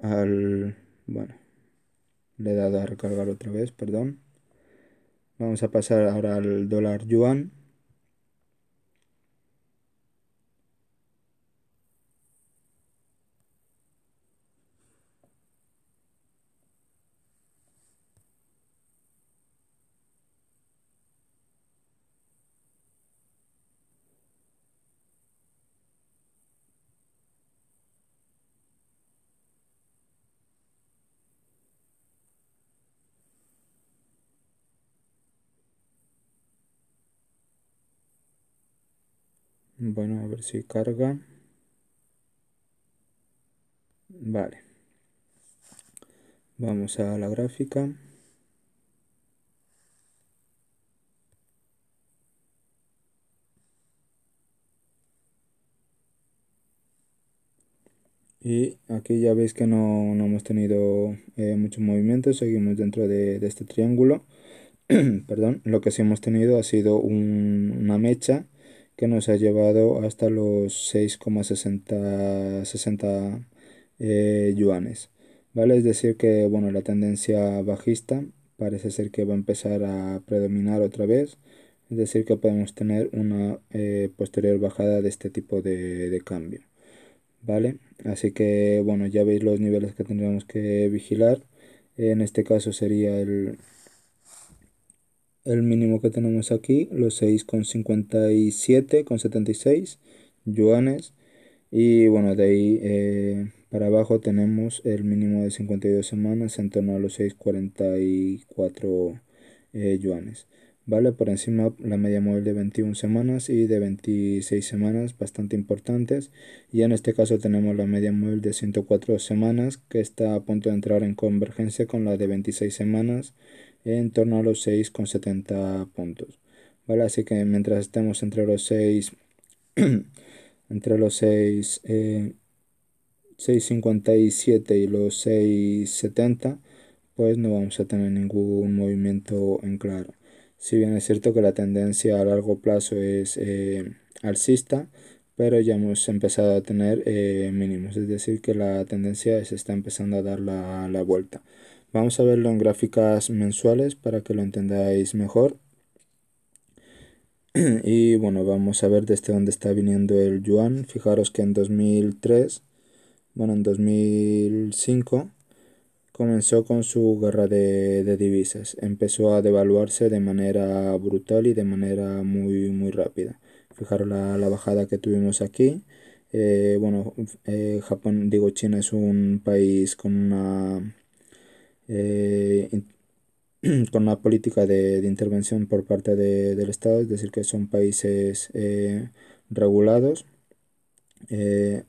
al bueno, le he dado a recargar otra vez, perdón. Vamos a pasar ahora al dólar yuan. Bueno, a ver si carga. Vale. Vamos a la gráfica. Y aquí ya veis que no, no hemos tenido eh, mucho muchos movimientos, seguimos dentro de, este triángulo. Perdón, lo que sí hemos tenido ha sido una mecha que nos ha llevado hasta los 6,60 eh, yuanes. ¿vale? Es decir que bueno, la tendencia bajista parece ser que va a empezar a predominar otra vez. Es decir que podemos tener una eh, posterior bajada de este tipo de, de cambio. ¿Vale? Así que bueno, ya veis los niveles que tendríamos que vigilar. En este caso sería el el mínimo que tenemos aquí, los 6,57 con 76 yuanes. Y bueno, de ahí eh, para abajo tenemos el mínimo de 52 semanas en torno a los 6,44 eh, yuanes. ¿Vale? Por encima la media móvil de 21 semanas y de 26 semanas bastante importantes. Y en este caso tenemos la media móvil de 104 semanas que está a punto de entrar en convergencia con la de 26 semanas en torno a los 6,70 puntos. ¿Vale? Así que mientras estemos entre los 6, entre los 6, eh, 6,57 y los 6,70, pues no vamos a tener ningún movimiento en claro. Si bien es cierto que la tendencia a largo plazo es eh, alcista, pero ya hemos empezado a tener eh, mínimos, es decir que la tendencia se está empezando a dar la, la vuelta. Vamos a verlo en gráficas mensuales para que lo entendáis mejor. Y bueno, vamos a ver desde dónde está viniendo el yuan. Fijaros que en 2003, bueno, en 2005 comenzó con su guerra de, divisas. Empezó a devaluarse de manera brutal y de manera muy, muy rápida. Fijaros la, bajada que tuvimos aquí. Eh, bueno, eh, Japón, digo, China es un país con una eh, con una política de, intervención por parte de, del Estado, es decir, que son países eh, regulados. Eh,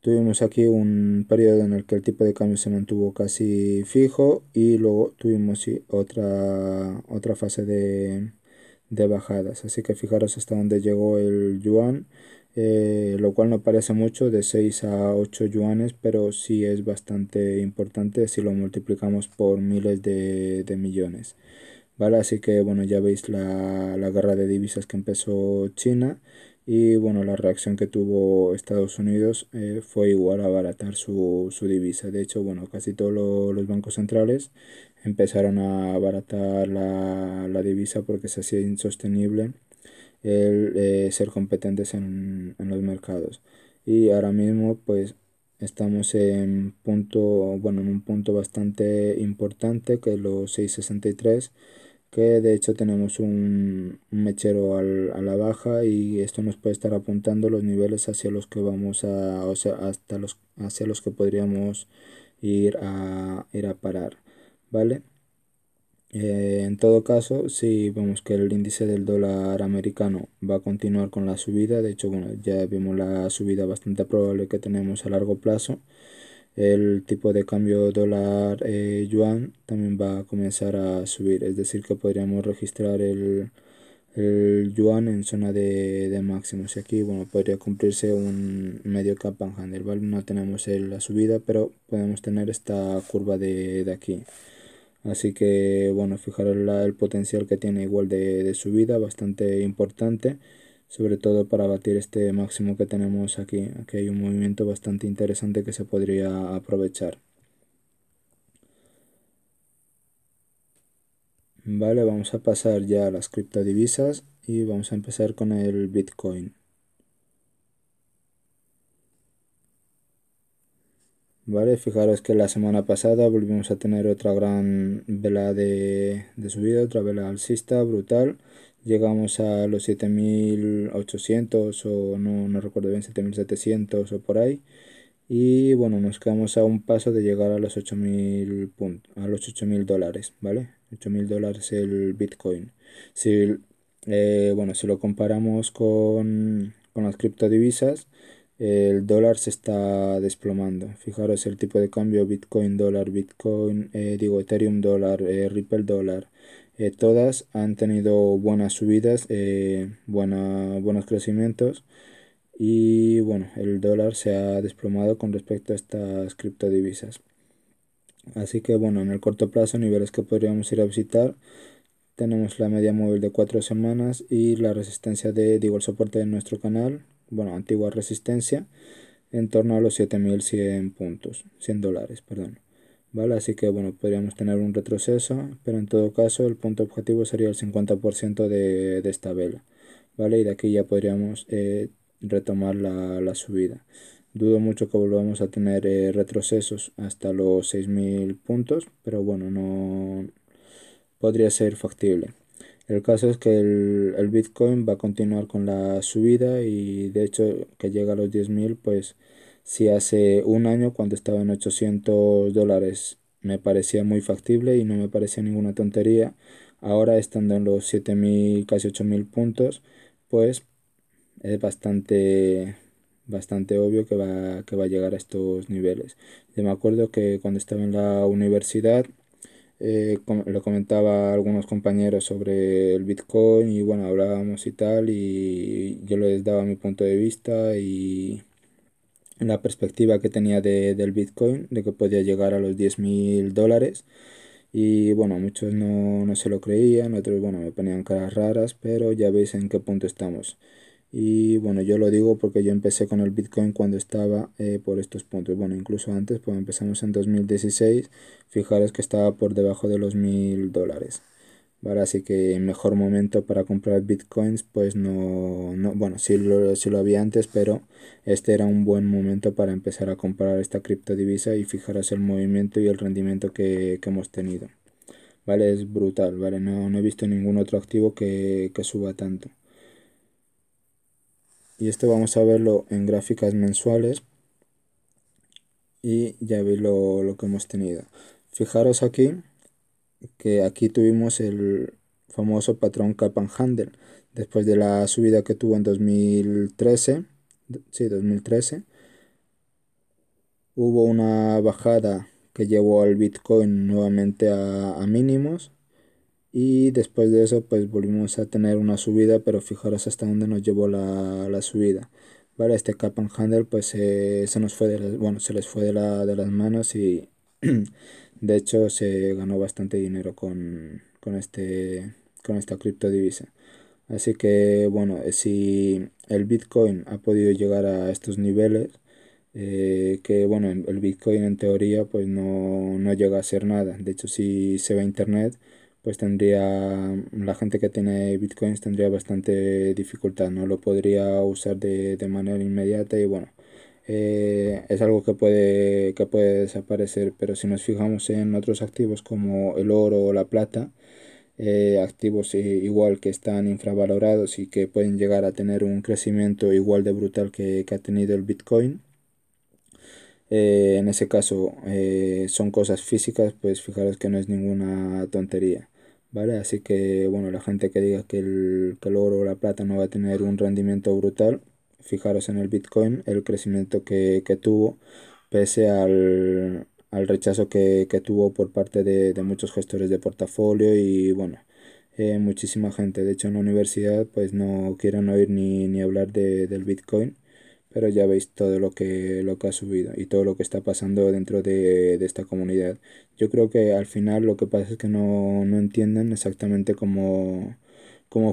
tuvimos aquí un periodo en el que el tipo de cambio se mantuvo casi fijo y luego tuvimos otra, otra fase de, de bajadas. Así que fijaros hasta dónde llegó el yuan eh, lo cual no parece mucho, de 6 a 8 yuanes, pero sí es bastante importante si lo multiplicamos por miles de, millones. ¿Vale? Así que bueno, ya veis la, guerra de divisas que empezó China y bueno, la reacción que tuvo Estados Unidos eh, fue igual a abaratar su, divisa. De hecho, bueno, casi todos los bancos centrales empezaron a abaratar la, la divisa porque se hacía insostenible el, eh, ser competentes en, los mercados. Y ahora mismo pues estamos en, punto, bueno, en un punto bastante importante que es los 663 que de hecho tenemos un, mechero a la baja y esto nos puede estar apuntando los niveles hacia los que vamos a o sea hasta los hacia los que podríamos ir a ir a parar vale eh, en todo caso, si vemos que el índice del dólar americano va a continuar con la subida, de hecho, bueno, ya vimos la subida bastante probable que tenemos a largo plazo, el tipo de cambio dólar eh, yuan también va a comenzar a subir, es decir, que podríamos registrar el, el yuan en zona de, de, máximos y aquí bueno podría cumplirse un medio cap and handle no tenemos la subida pero podemos tener esta curva de, de aquí Así que bueno, fijaros el potencial que tiene igual de, de, subida, bastante importante, sobre todo para batir este máximo que tenemos aquí. Aquí hay un movimiento bastante interesante que se podría aprovechar. Vale, vamos a pasar ya a las criptodivisas y vamos a empezar con el Bitcoin. ¿Vale? Fijaros que la semana pasada volvimos a tener otra gran vela de, subida, otra vela alcista, brutal. Llegamos a los 7800 o no, no recuerdo bien, 7700 o por ahí. Y bueno, nos quedamos a un paso de llegar a los 8000 a los dólares, ¿vale? 8000 dólares el Bitcoin. Si, eh, bueno, si lo comparamos con, con las criptodivisas, el dólar se está desplomando. Fijaros el tipo de cambio Bitcoin dólar, Bitcoin, eh, digo Ethereum dólar, eh, Ripple dólar. Eh, todas han tenido buenas subidas, buenos crecimientos y bueno, el dólar se ha desplomado con respecto a estas criptodivisas. Así que bueno, en el corto plazo niveles que podríamos ir a visitar tenemos la media móvil de 4 semanas y la resistencia de, digo, el soporte de nuestro canal bueno, antigua resistencia en torno a los 7100 puntos, 100 dólares, perdón. ¿Vale? Así que bueno, podríamos tener un retroceso, pero en todo caso el punto objetivo sería el 50% de, de, esta vela, ¿vale? Y de aquí ya podríamos eh, retomar la, subida. Dudo mucho que volvamos a tener eh, retrocesos hasta los 6.000 puntos, pero bueno, no podría ser factible. El caso es que el, Bitcoin va a continuar con la subida y de hecho que llega a los 10.000, pues si hace un año cuando estaba en 800 dólares me parecía muy factible y no me parecía ninguna tontería, ahora estando en los 7.000, casi 8.000 puntos, pues es bastante bastante obvio que va, que va a llegar a estos niveles. Yo me acuerdo que cuando estaba en la universidad eh, lo comentaba a algunos compañeros sobre el Bitcoin y bueno, hablábamos y tal y yo les daba mi punto de vista y la perspectiva que tenía del Bitcoin, de que podía llegar a los 10.000 mil dólares y bueno, muchos no, no se lo creían, otros bueno, me ponían caras raras, pero ya veis en qué punto estamos. Y bueno, yo lo digo porque yo empecé con el Bitcoin cuando estaba eh, por estos puntos. Bueno, incluso antes, pues empezamos en 2016. Fijaros que estaba por debajo de los mil dólares. ¿Vale? Así que mejor momento para comprar Bitcoins, pues no, no bueno, sí lo, sí lo había antes, pero este era un buen momento para empezar a comprar esta criptodivisa y fijaros el movimiento y el rendimiento que, que hemos tenido. ¿Vale? Es brutal, ¿vale? No, no, he visto ningún otro activo que, que suba tanto y esto vamos a verlo en gráficas mensuales y ya veis lo, que hemos tenido fijaros aquí que aquí tuvimos el famoso patrón cap and después de la subida que tuvo en 2013 sí 2013 hubo una bajada que llevó al bitcoin nuevamente a mínimos y después de eso pues volvimos a tener una subida pero fijaros hasta dónde nos llevó la, subida vale este cap and handle pues eh, se nos fue de bueno se les fue de, la, de las manos y de hecho se ganó bastante dinero con, con este con esta criptodivisa así que bueno eh, si el bitcoin ha podido llegar a estos niveles eh, que bueno el bitcoin en teoría pues no, no llega a ser nada de hecho si se va a internet pues tendría la gente que tiene bitcoins tendría bastante dificultad no lo podría usar de, manera inmediata y bueno eh, es algo que puede que puede desaparecer pero si nos fijamos en otros activos como el oro o la plata eh, activos eh, igual que están infravalorados y que pueden llegar a tener un crecimiento igual de brutal que, ha tenido el bitcoin en ese caso son cosas físicas, pues fijaros que no es ninguna tontería. ¿vale? Así que, bueno, la gente que diga que el, oro o la plata no va a tener un rendimiento brutal, fijaros en el Bitcoin, el crecimiento que, tuvo, pese al, rechazo que, tuvo por parte de, muchos gestores de portafolio y, bueno, eh, muchísima gente. De hecho, en la universidad, pues no quieren oír ni, hablar de, del Bitcoin pero ya veis todo lo que, lo que ha subido y todo lo que está pasando dentro de, esta comunidad. Yo creo que al final lo que pasa es que no, entienden exactamente cómo,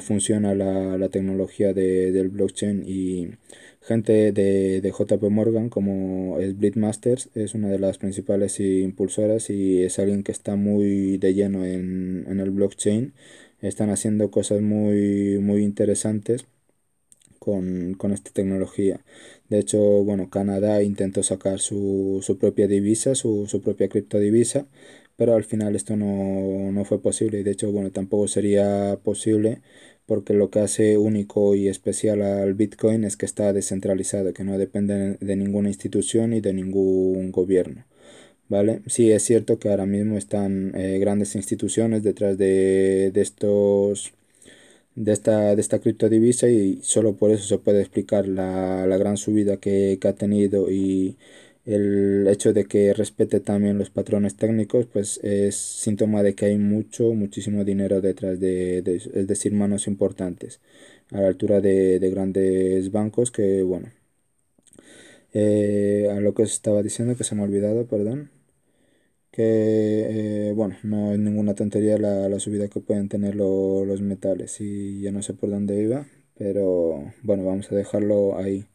funciona la, la tecnología del blockchain y gente de, de JP Morgan como es Masters es una de las principales impulsoras y es alguien que está muy de lleno en, en el blockchain. Están haciendo cosas muy, muy interesantes con, esta tecnología. De hecho, bueno, Canadá intentó sacar su, propia divisa, su, su, propia criptodivisa, pero al final esto no, fue posible de hecho, bueno, tampoco sería posible porque lo que hace único y especial al Bitcoin es que está descentralizado, que no depende de ninguna institución y de ningún gobierno. ¿Vale? Sí, es cierto que ahora mismo están eh, grandes instituciones detrás de, de estos de esta, de esta criptodivisa y solo por eso se puede explicar la, la gran subida que, ha tenido y el hecho de que respete también los patrones técnicos pues es síntoma de que hay mucho muchísimo dinero detrás de, es decir manos importantes a la altura de, grandes bancos que bueno eh, a lo que os estaba diciendo que se me ha olvidado perdón que eh, bueno, no es ninguna tontería la, subida que pueden tener los metales y ya no sé por dónde iba, pero bueno, vamos a dejarlo ahí.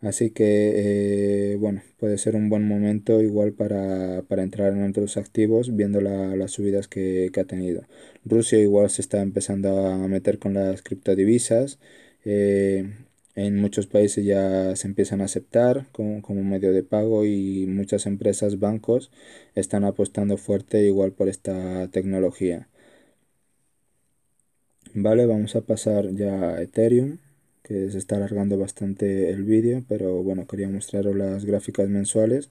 Así que eh, bueno, puede ser un buen momento igual para, para entrar en otros activos viendo la, las subidas que, que, ha tenido. Rusia igual se está empezando a meter con las criptodivisas. Eh, en muchos países ya se empiezan a aceptar como, medio de pago y muchas empresas, bancos, están apostando fuerte igual por esta tecnología. Vale, vamos a pasar ya a Ethereum, que se está alargando bastante el vídeo, pero bueno, quería mostraros las gráficas mensuales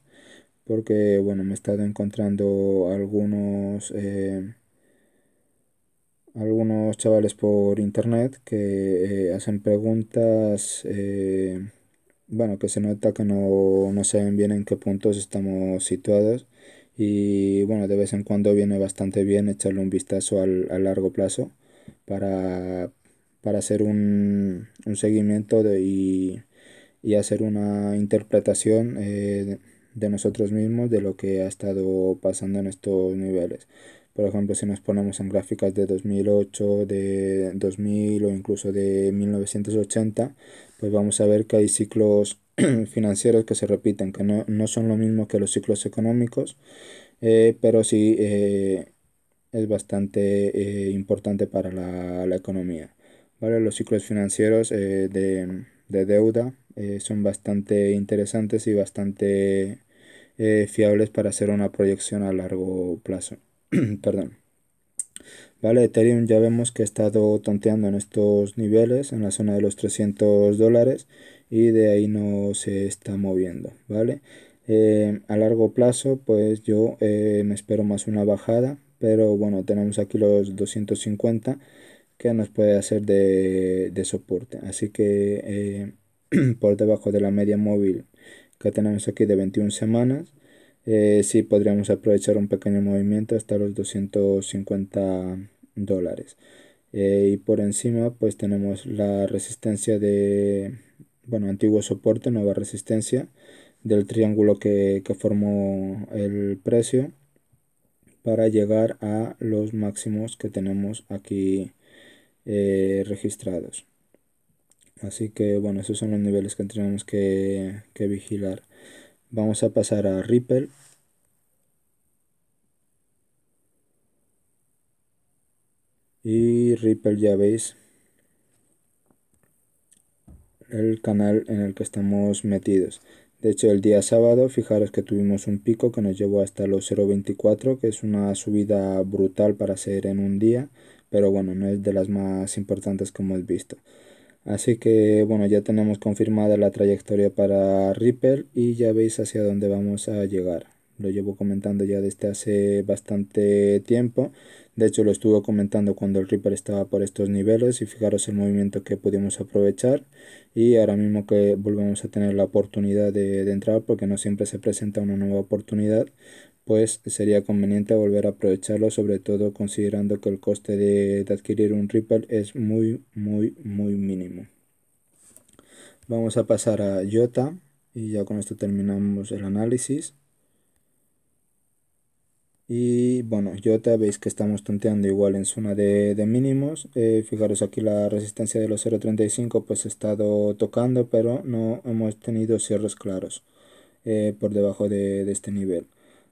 porque bueno, me he estado encontrando algunos... Eh, algunos chavales por internet que eh, hacen preguntas, eh, bueno, que se nota que no, saben bien en qué puntos estamos situados y bueno, de vez en cuando viene bastante bien echarle un vistazo a largo plazo para, para hacer un, seguimiento de, y, hacer una interpretación eh, de nosotros mismos de lo que ha estado pasando en estos niveles. Por ejemplo, si nos ponemos en gráficas de 2008, de 2000 o incluso de 1980, pues vamos a ver que hay ciclos financieros que se repiten, que no, son lo mismo que los ciclos económicos, eh, pero sí eh, es bastante eh, importante para la, economía. ¿vale? Los ciclos financieros de, deuda son bastante interesantes y bastante fiables para hacer una proyección a largo plazo. Perdón. Vale, Ethereum ya vemos que ha estado tonteando en estos niveles, en la zona de los 300 dólares, y de ahí no se está moviendo, ¿vale? Eh, a largo plazo, pues yo eh, me espero más una bajada, pero bueno, tenemos aquí los 250 que nos puede hacer de, soporte. Así que eh, por debajo de la media móvil que tenemos aquí de 21 semanas, si eh, sí podríamos aprovechar un pequeño movimiento hasta los 250 dólares. Eh, y por encima pues tenemos la resistencia de, bueno, antiguo soporte, nueva resistencia del triángulo que, formó el precio para llegar a los máximos que tenemos aquí eh, registrados. Así que bueno, esos son los niveles que tenemos que, que vigilar. Vamos a pasar a Ripple. Y Ripple ya veis el canal en el que estamos metidos. De hecho, el día sábado, fijaros que tuvimos un pico que nos llevó hasta los 0.24, que es una subida brutal para hacer en un día, pero bueno, no es de las más importantes como hemos visto. Así que bueno, ya tenemos confirmada la trayectoria para Reaper y ya veis hacia dónde vamos a llegar. Lo llevo comentando ya desde hace bastante tiempo. De hecho, lo estuve comentando cuando el Reaper estaba por estos niveles y fijaros el movimiento que pudimos aprovechar. Y ahora mismo que volvemos a tener la oportunidad de entrar porque no siempre se presenta una nueva oportunidad, pues sería conveniente volver a aprovecharlo, sobre todo considerando que el coste de, adquirir un Ripple es muy, muy, muy mínimo. Vamos a pasar a Jota y ya con esto terminamos el análisis. Y bueno, Jota, veis que estamos tonteando igual en zona de, mínimos. Eh, fijaros aquí la resistencia de los 0.35 pues ha estado tocando, pero no hemos tenido cierres claros eh, por debajo de este nivel.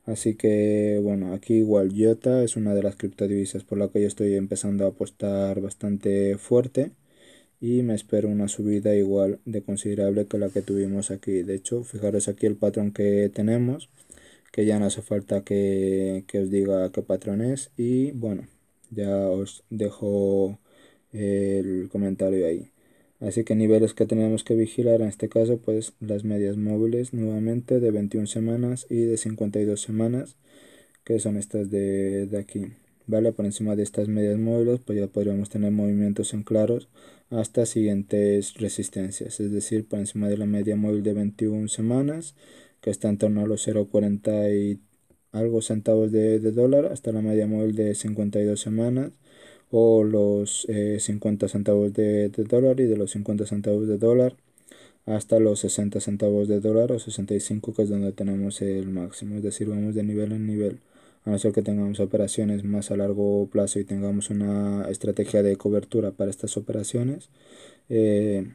Así que bueno, aquí igual Yota es una de las criptodivisas por la que yo estoy empezando a apostar bastante fuerte y me espero una subida igual de considerable que la que tuvimos aquí. De hecho, fijaros aquí el patrón que tenemos, que ya no hace falta que, que os diga qué patrón es y bueno, ya os dejo el comentario ahí. Así que niveles que tenemos que vigilar en este caso, pues las medias móviles nuevamente de 21 semanas y de 52 semanas, que son estas de, aquí. ¿Vale? Por encima de estas medias móviles, pues ya podríamos tener movimientos en claros hasta siguientes resistencias. Es decir, por encima de la media móvil de 21 semanas, que está en torno a los 0,40 y algo centavos de, de dólar, hasta la media móvil de 52 semanas o los 50 eh, centavos de, de, dólar y de los 50 centavos de dólar hasta los 60 centavos de dólar o 65 que es donde tenemos el máximo es decir vamos de nivel en nivel a no ser que tengamos operaciones más a largo plazo y tengamos una estrategia de cobertura para estas operaciones eh,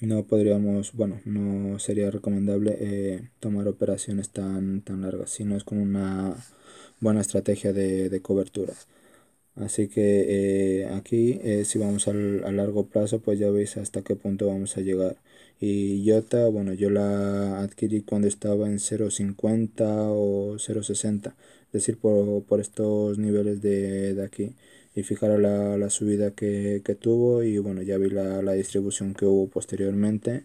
no podríamos bueno no sería recomendable eh, tomar operaciones tan tan largas si no es con una buena estrategia de cobertura Así que eh, aquí, eh, si vamos al, a largo plazo, pues ya veis hasta qué punto vamos a llegar. Y yota bueno, yo la adquirí cuando estaba en 0.50 o 0.60, es decir, por, por estos niveles de, de, aquí. Y fijaros la, la subida que, que, tuvo y bueno, ya vi la, la distribución que hubo posteriormente.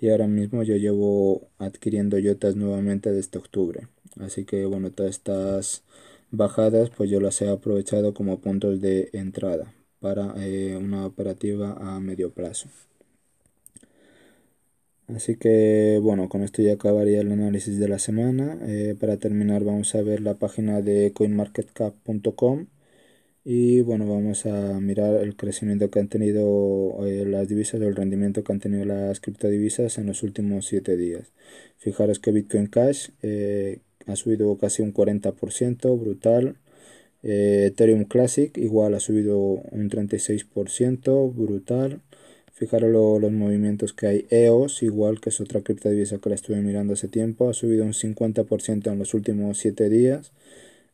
Y ahora mismo yo llevo adquiriendo Yotas nuevamente desde octubre. Así que bueno, todas estas bajadas, pues yo las he aprovechado como puntos de entrada para eh, una operativa a medio plazo. Así que bueno, con esto ya acabaría el análisis de la semana. Eh, para terminar vamos a ver la página de coinmarketcap.com y bueno, vamos a mirar el crecimiento que han tenido eh, las divisas o el rendimiento que han tenido las criptodivisas en los últimos 7 días. Fijaros que Bitcoin Cash, ha subido casi un 40%, brutal. Eh, Ethereum Classic igual ha subido un 36%, brutal. Fijaros los movimientos que hay. EOS, igual que es otra criptodivisa que la estuve mirando hace tiempo, ha subido un 50% en los últimos 7 días.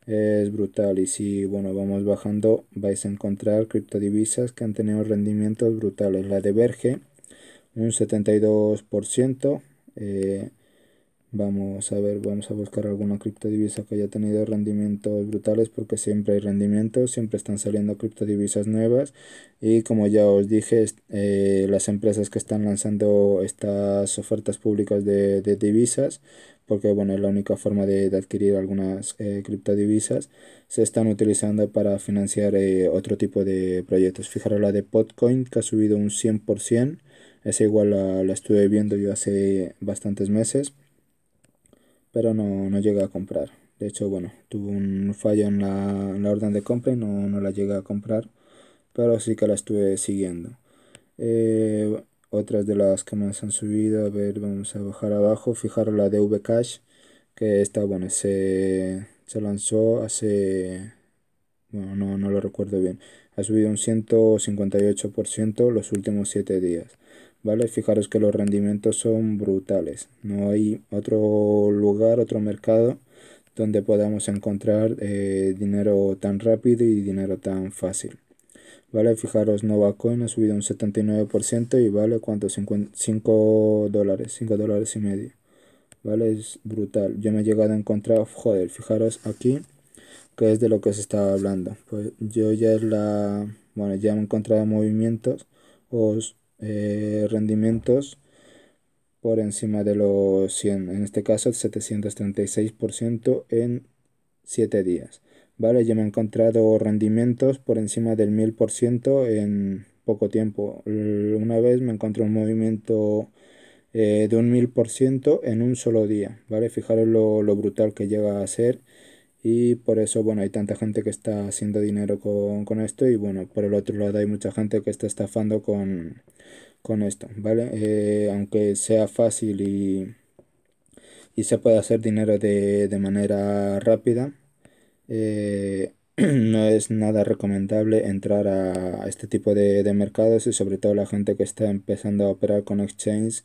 es brutal. Y si bueno, vamos bajando, vais a encontrar criptodivisas que han tenido rendimientos brutales. La de Verge, un 72%. Eh, Vamos a ver, vamos a buscar alguna criptodivisa que haya tenido rendimientos brutales porque siempre hay rendimientos, siempre están saliendo criptodivisas nuevas y como ya os dije, eh, las empresas que están lanzando estas ofertas públicas de, divisas, porque bueno, es la única forma de, adquirir algunas eh, criptodivisas, se están utilizando para financiar eh, otro tipo de proyectos. Fijaros la de Podcoin que ha subido un 100%, es igual la, la estuve viendo yo hace bastantes meses pero no, no llegué a comprar. De hecho, bueno, tuvo un fallo en la, orden de compra y no, no, la llegué a comprar, pero sí que la estuve siguiendo. Eh, otras de las que más han subido, a ver, vamos a bajar abajo, fijaros la de Vcash, que está bueno, se, lanzó hace, bueno, no, no lo recuerdo bien, ha subido un 158% los últimos 7 días. ¿vale? Fijaros que los rendimientos son brutales. No hay otro lugar, otro mercado donde podamos encontrar eh, dinero tan rápido y dinero tan fácil. ¿Vale? Fijaros, Novacoin ha subido un 79% y vale cuánto? 5 dólares, 5 dólares y medio. ¿Vale? Es brutal. Yo me he llegado a encontrar, joder, fijaros aquí, que es de lo que os estaba hablando. Pues yo ya es la, bueno, ya me he encontrado movimientos os eh, rendimientos por encima de los 100, en este caso 736% en 7 días. Vale, yo me he encontrado rendimientos por encima del 1000% en poco tiempo. Una vez me encontré un movimiento eh, de un 1000% en un solo día, ¿vale? Fijaros lo brutal que llega a ser y por eso, bueno, hay tanta gente que está haciendo dinero con, esto y bueno, por el otro lado hay mucha gente que está estafando con, esto, ¿vale? Eh, aunque sea fácil y, se pueda hacer dinero de, manera rápida, eh, no es nada recomendable entrar a, este tipo de, de mercados y sobre todo la gente que está empezando a operar con exchange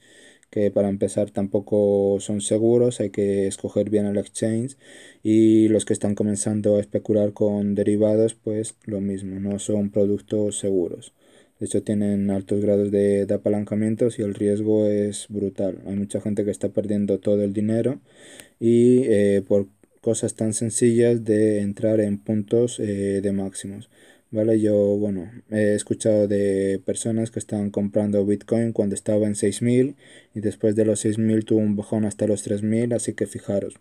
que para empezar tampoco son seguros, hay que escoger bien el exchange y los que están comenzando a especular con derivados pues lo mismo, no son productos seguros. De hecho tienen altos grados de, apalancamiento y el riesgo es brutal. Hay mucha gente que está perdiendo todo el dinero y eh, por cosas tan sencillas de entrar en puntos eh, de máximos. Yo, bueno, he escuchado de personas que estaban comprando Bitcoin cuando estaba en 6.000 y después de los 6.000 tuvo un bajón hasta los 3.000, así que fijaros.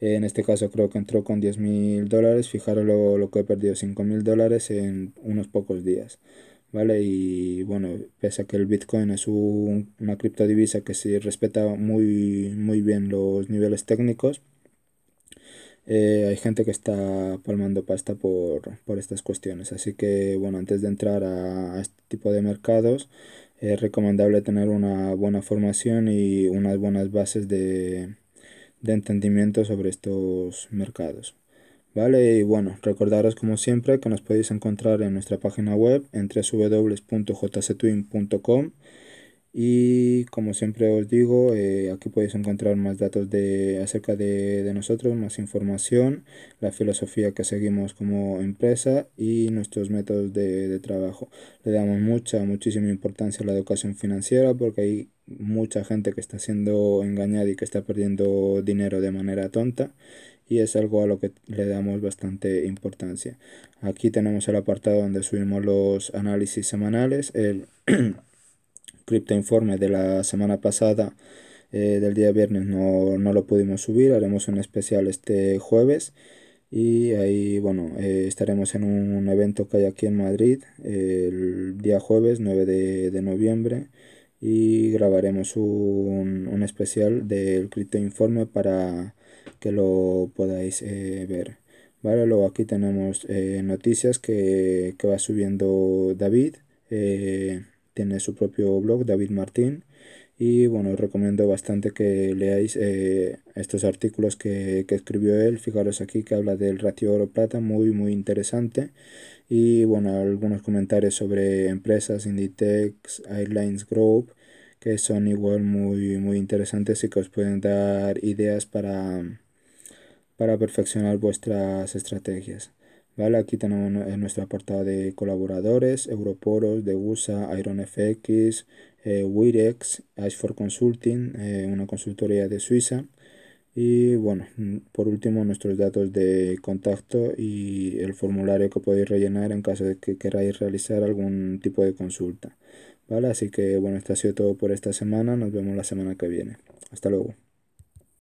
En este caso creo que entró con 10.000 dólares, fijaros lo, que he perdido, 5.000 dólares en unos pocos días. ¿Vale? Y bueno, pese a que el Bitcoin es una criptodivisa que se respeta muy, muy bien los niveles técnicos, eh, hay gente que está palmando pasta por, estas cuestiones. Así que, bueno, antes de entrar a, este tipo de mercados, es recomendable tener una buena formación y unas buenas bases de, entendimiento sobre estos mercados. Vale, y bueno, recordaros como siempre que nos podéis encontrar en nuestra página web en www.jctwin.com y como siempre os digo, eh, aquí podéis encontrar más datos de, acerca de, nosotros, más información, la filosofía que seguimos como empresa y nuestros métodos de, trabajo. Le damos mucha, muchísima importancia a la educación financiera porque hay mucha gente que está siendo engañada y que está perdiendo dinero de manera tonta y es algo a lo que le damos bastante importancia. Aquí tenemos el apartado donde subimos los análisis semanales, el informe de la semana pasada, eh, del día viernes, no, lo pudimos subir. Haremos un especial este jueves. Y ahí, bueno, eh, estaremos en un, evento que hay aquí en Madrid el día jueves 9 de, noviembre y grabaremos un, especial del informe para que lo podáis eh, ver. Vale, luego aquí tenemos noticias que, que, va subiendo David. Eh, tiene su propio blog, David Martín, y bueno, os recomiendo bastante que leáis eh, estos artículos que, escribió él. Fijaros aquí que habla del ratio oro-plata, muy, muy interesante. Y bueno, algunos comentarios sobre empresas, Inditex, Airlines Group, que son igual muy, muy interesantes y que os pueden dar ideas para, para perfeccionar vuestras estrategias. Aquí tenemos en nuestra de colaboradores, Europoros, Degusa, IronFX, eh, Wirex, for Consulting, eh, una consultoría de Suiza. Y bueno, por último nuestros datos de contacto y el formulario que podéis rellenar en caso de que queráis realizar algún tipo de consulta. ¿Vale? Así que bueno, esto ha sido todo por esta semana. Nos vemos la semana que viene. Hasta luego.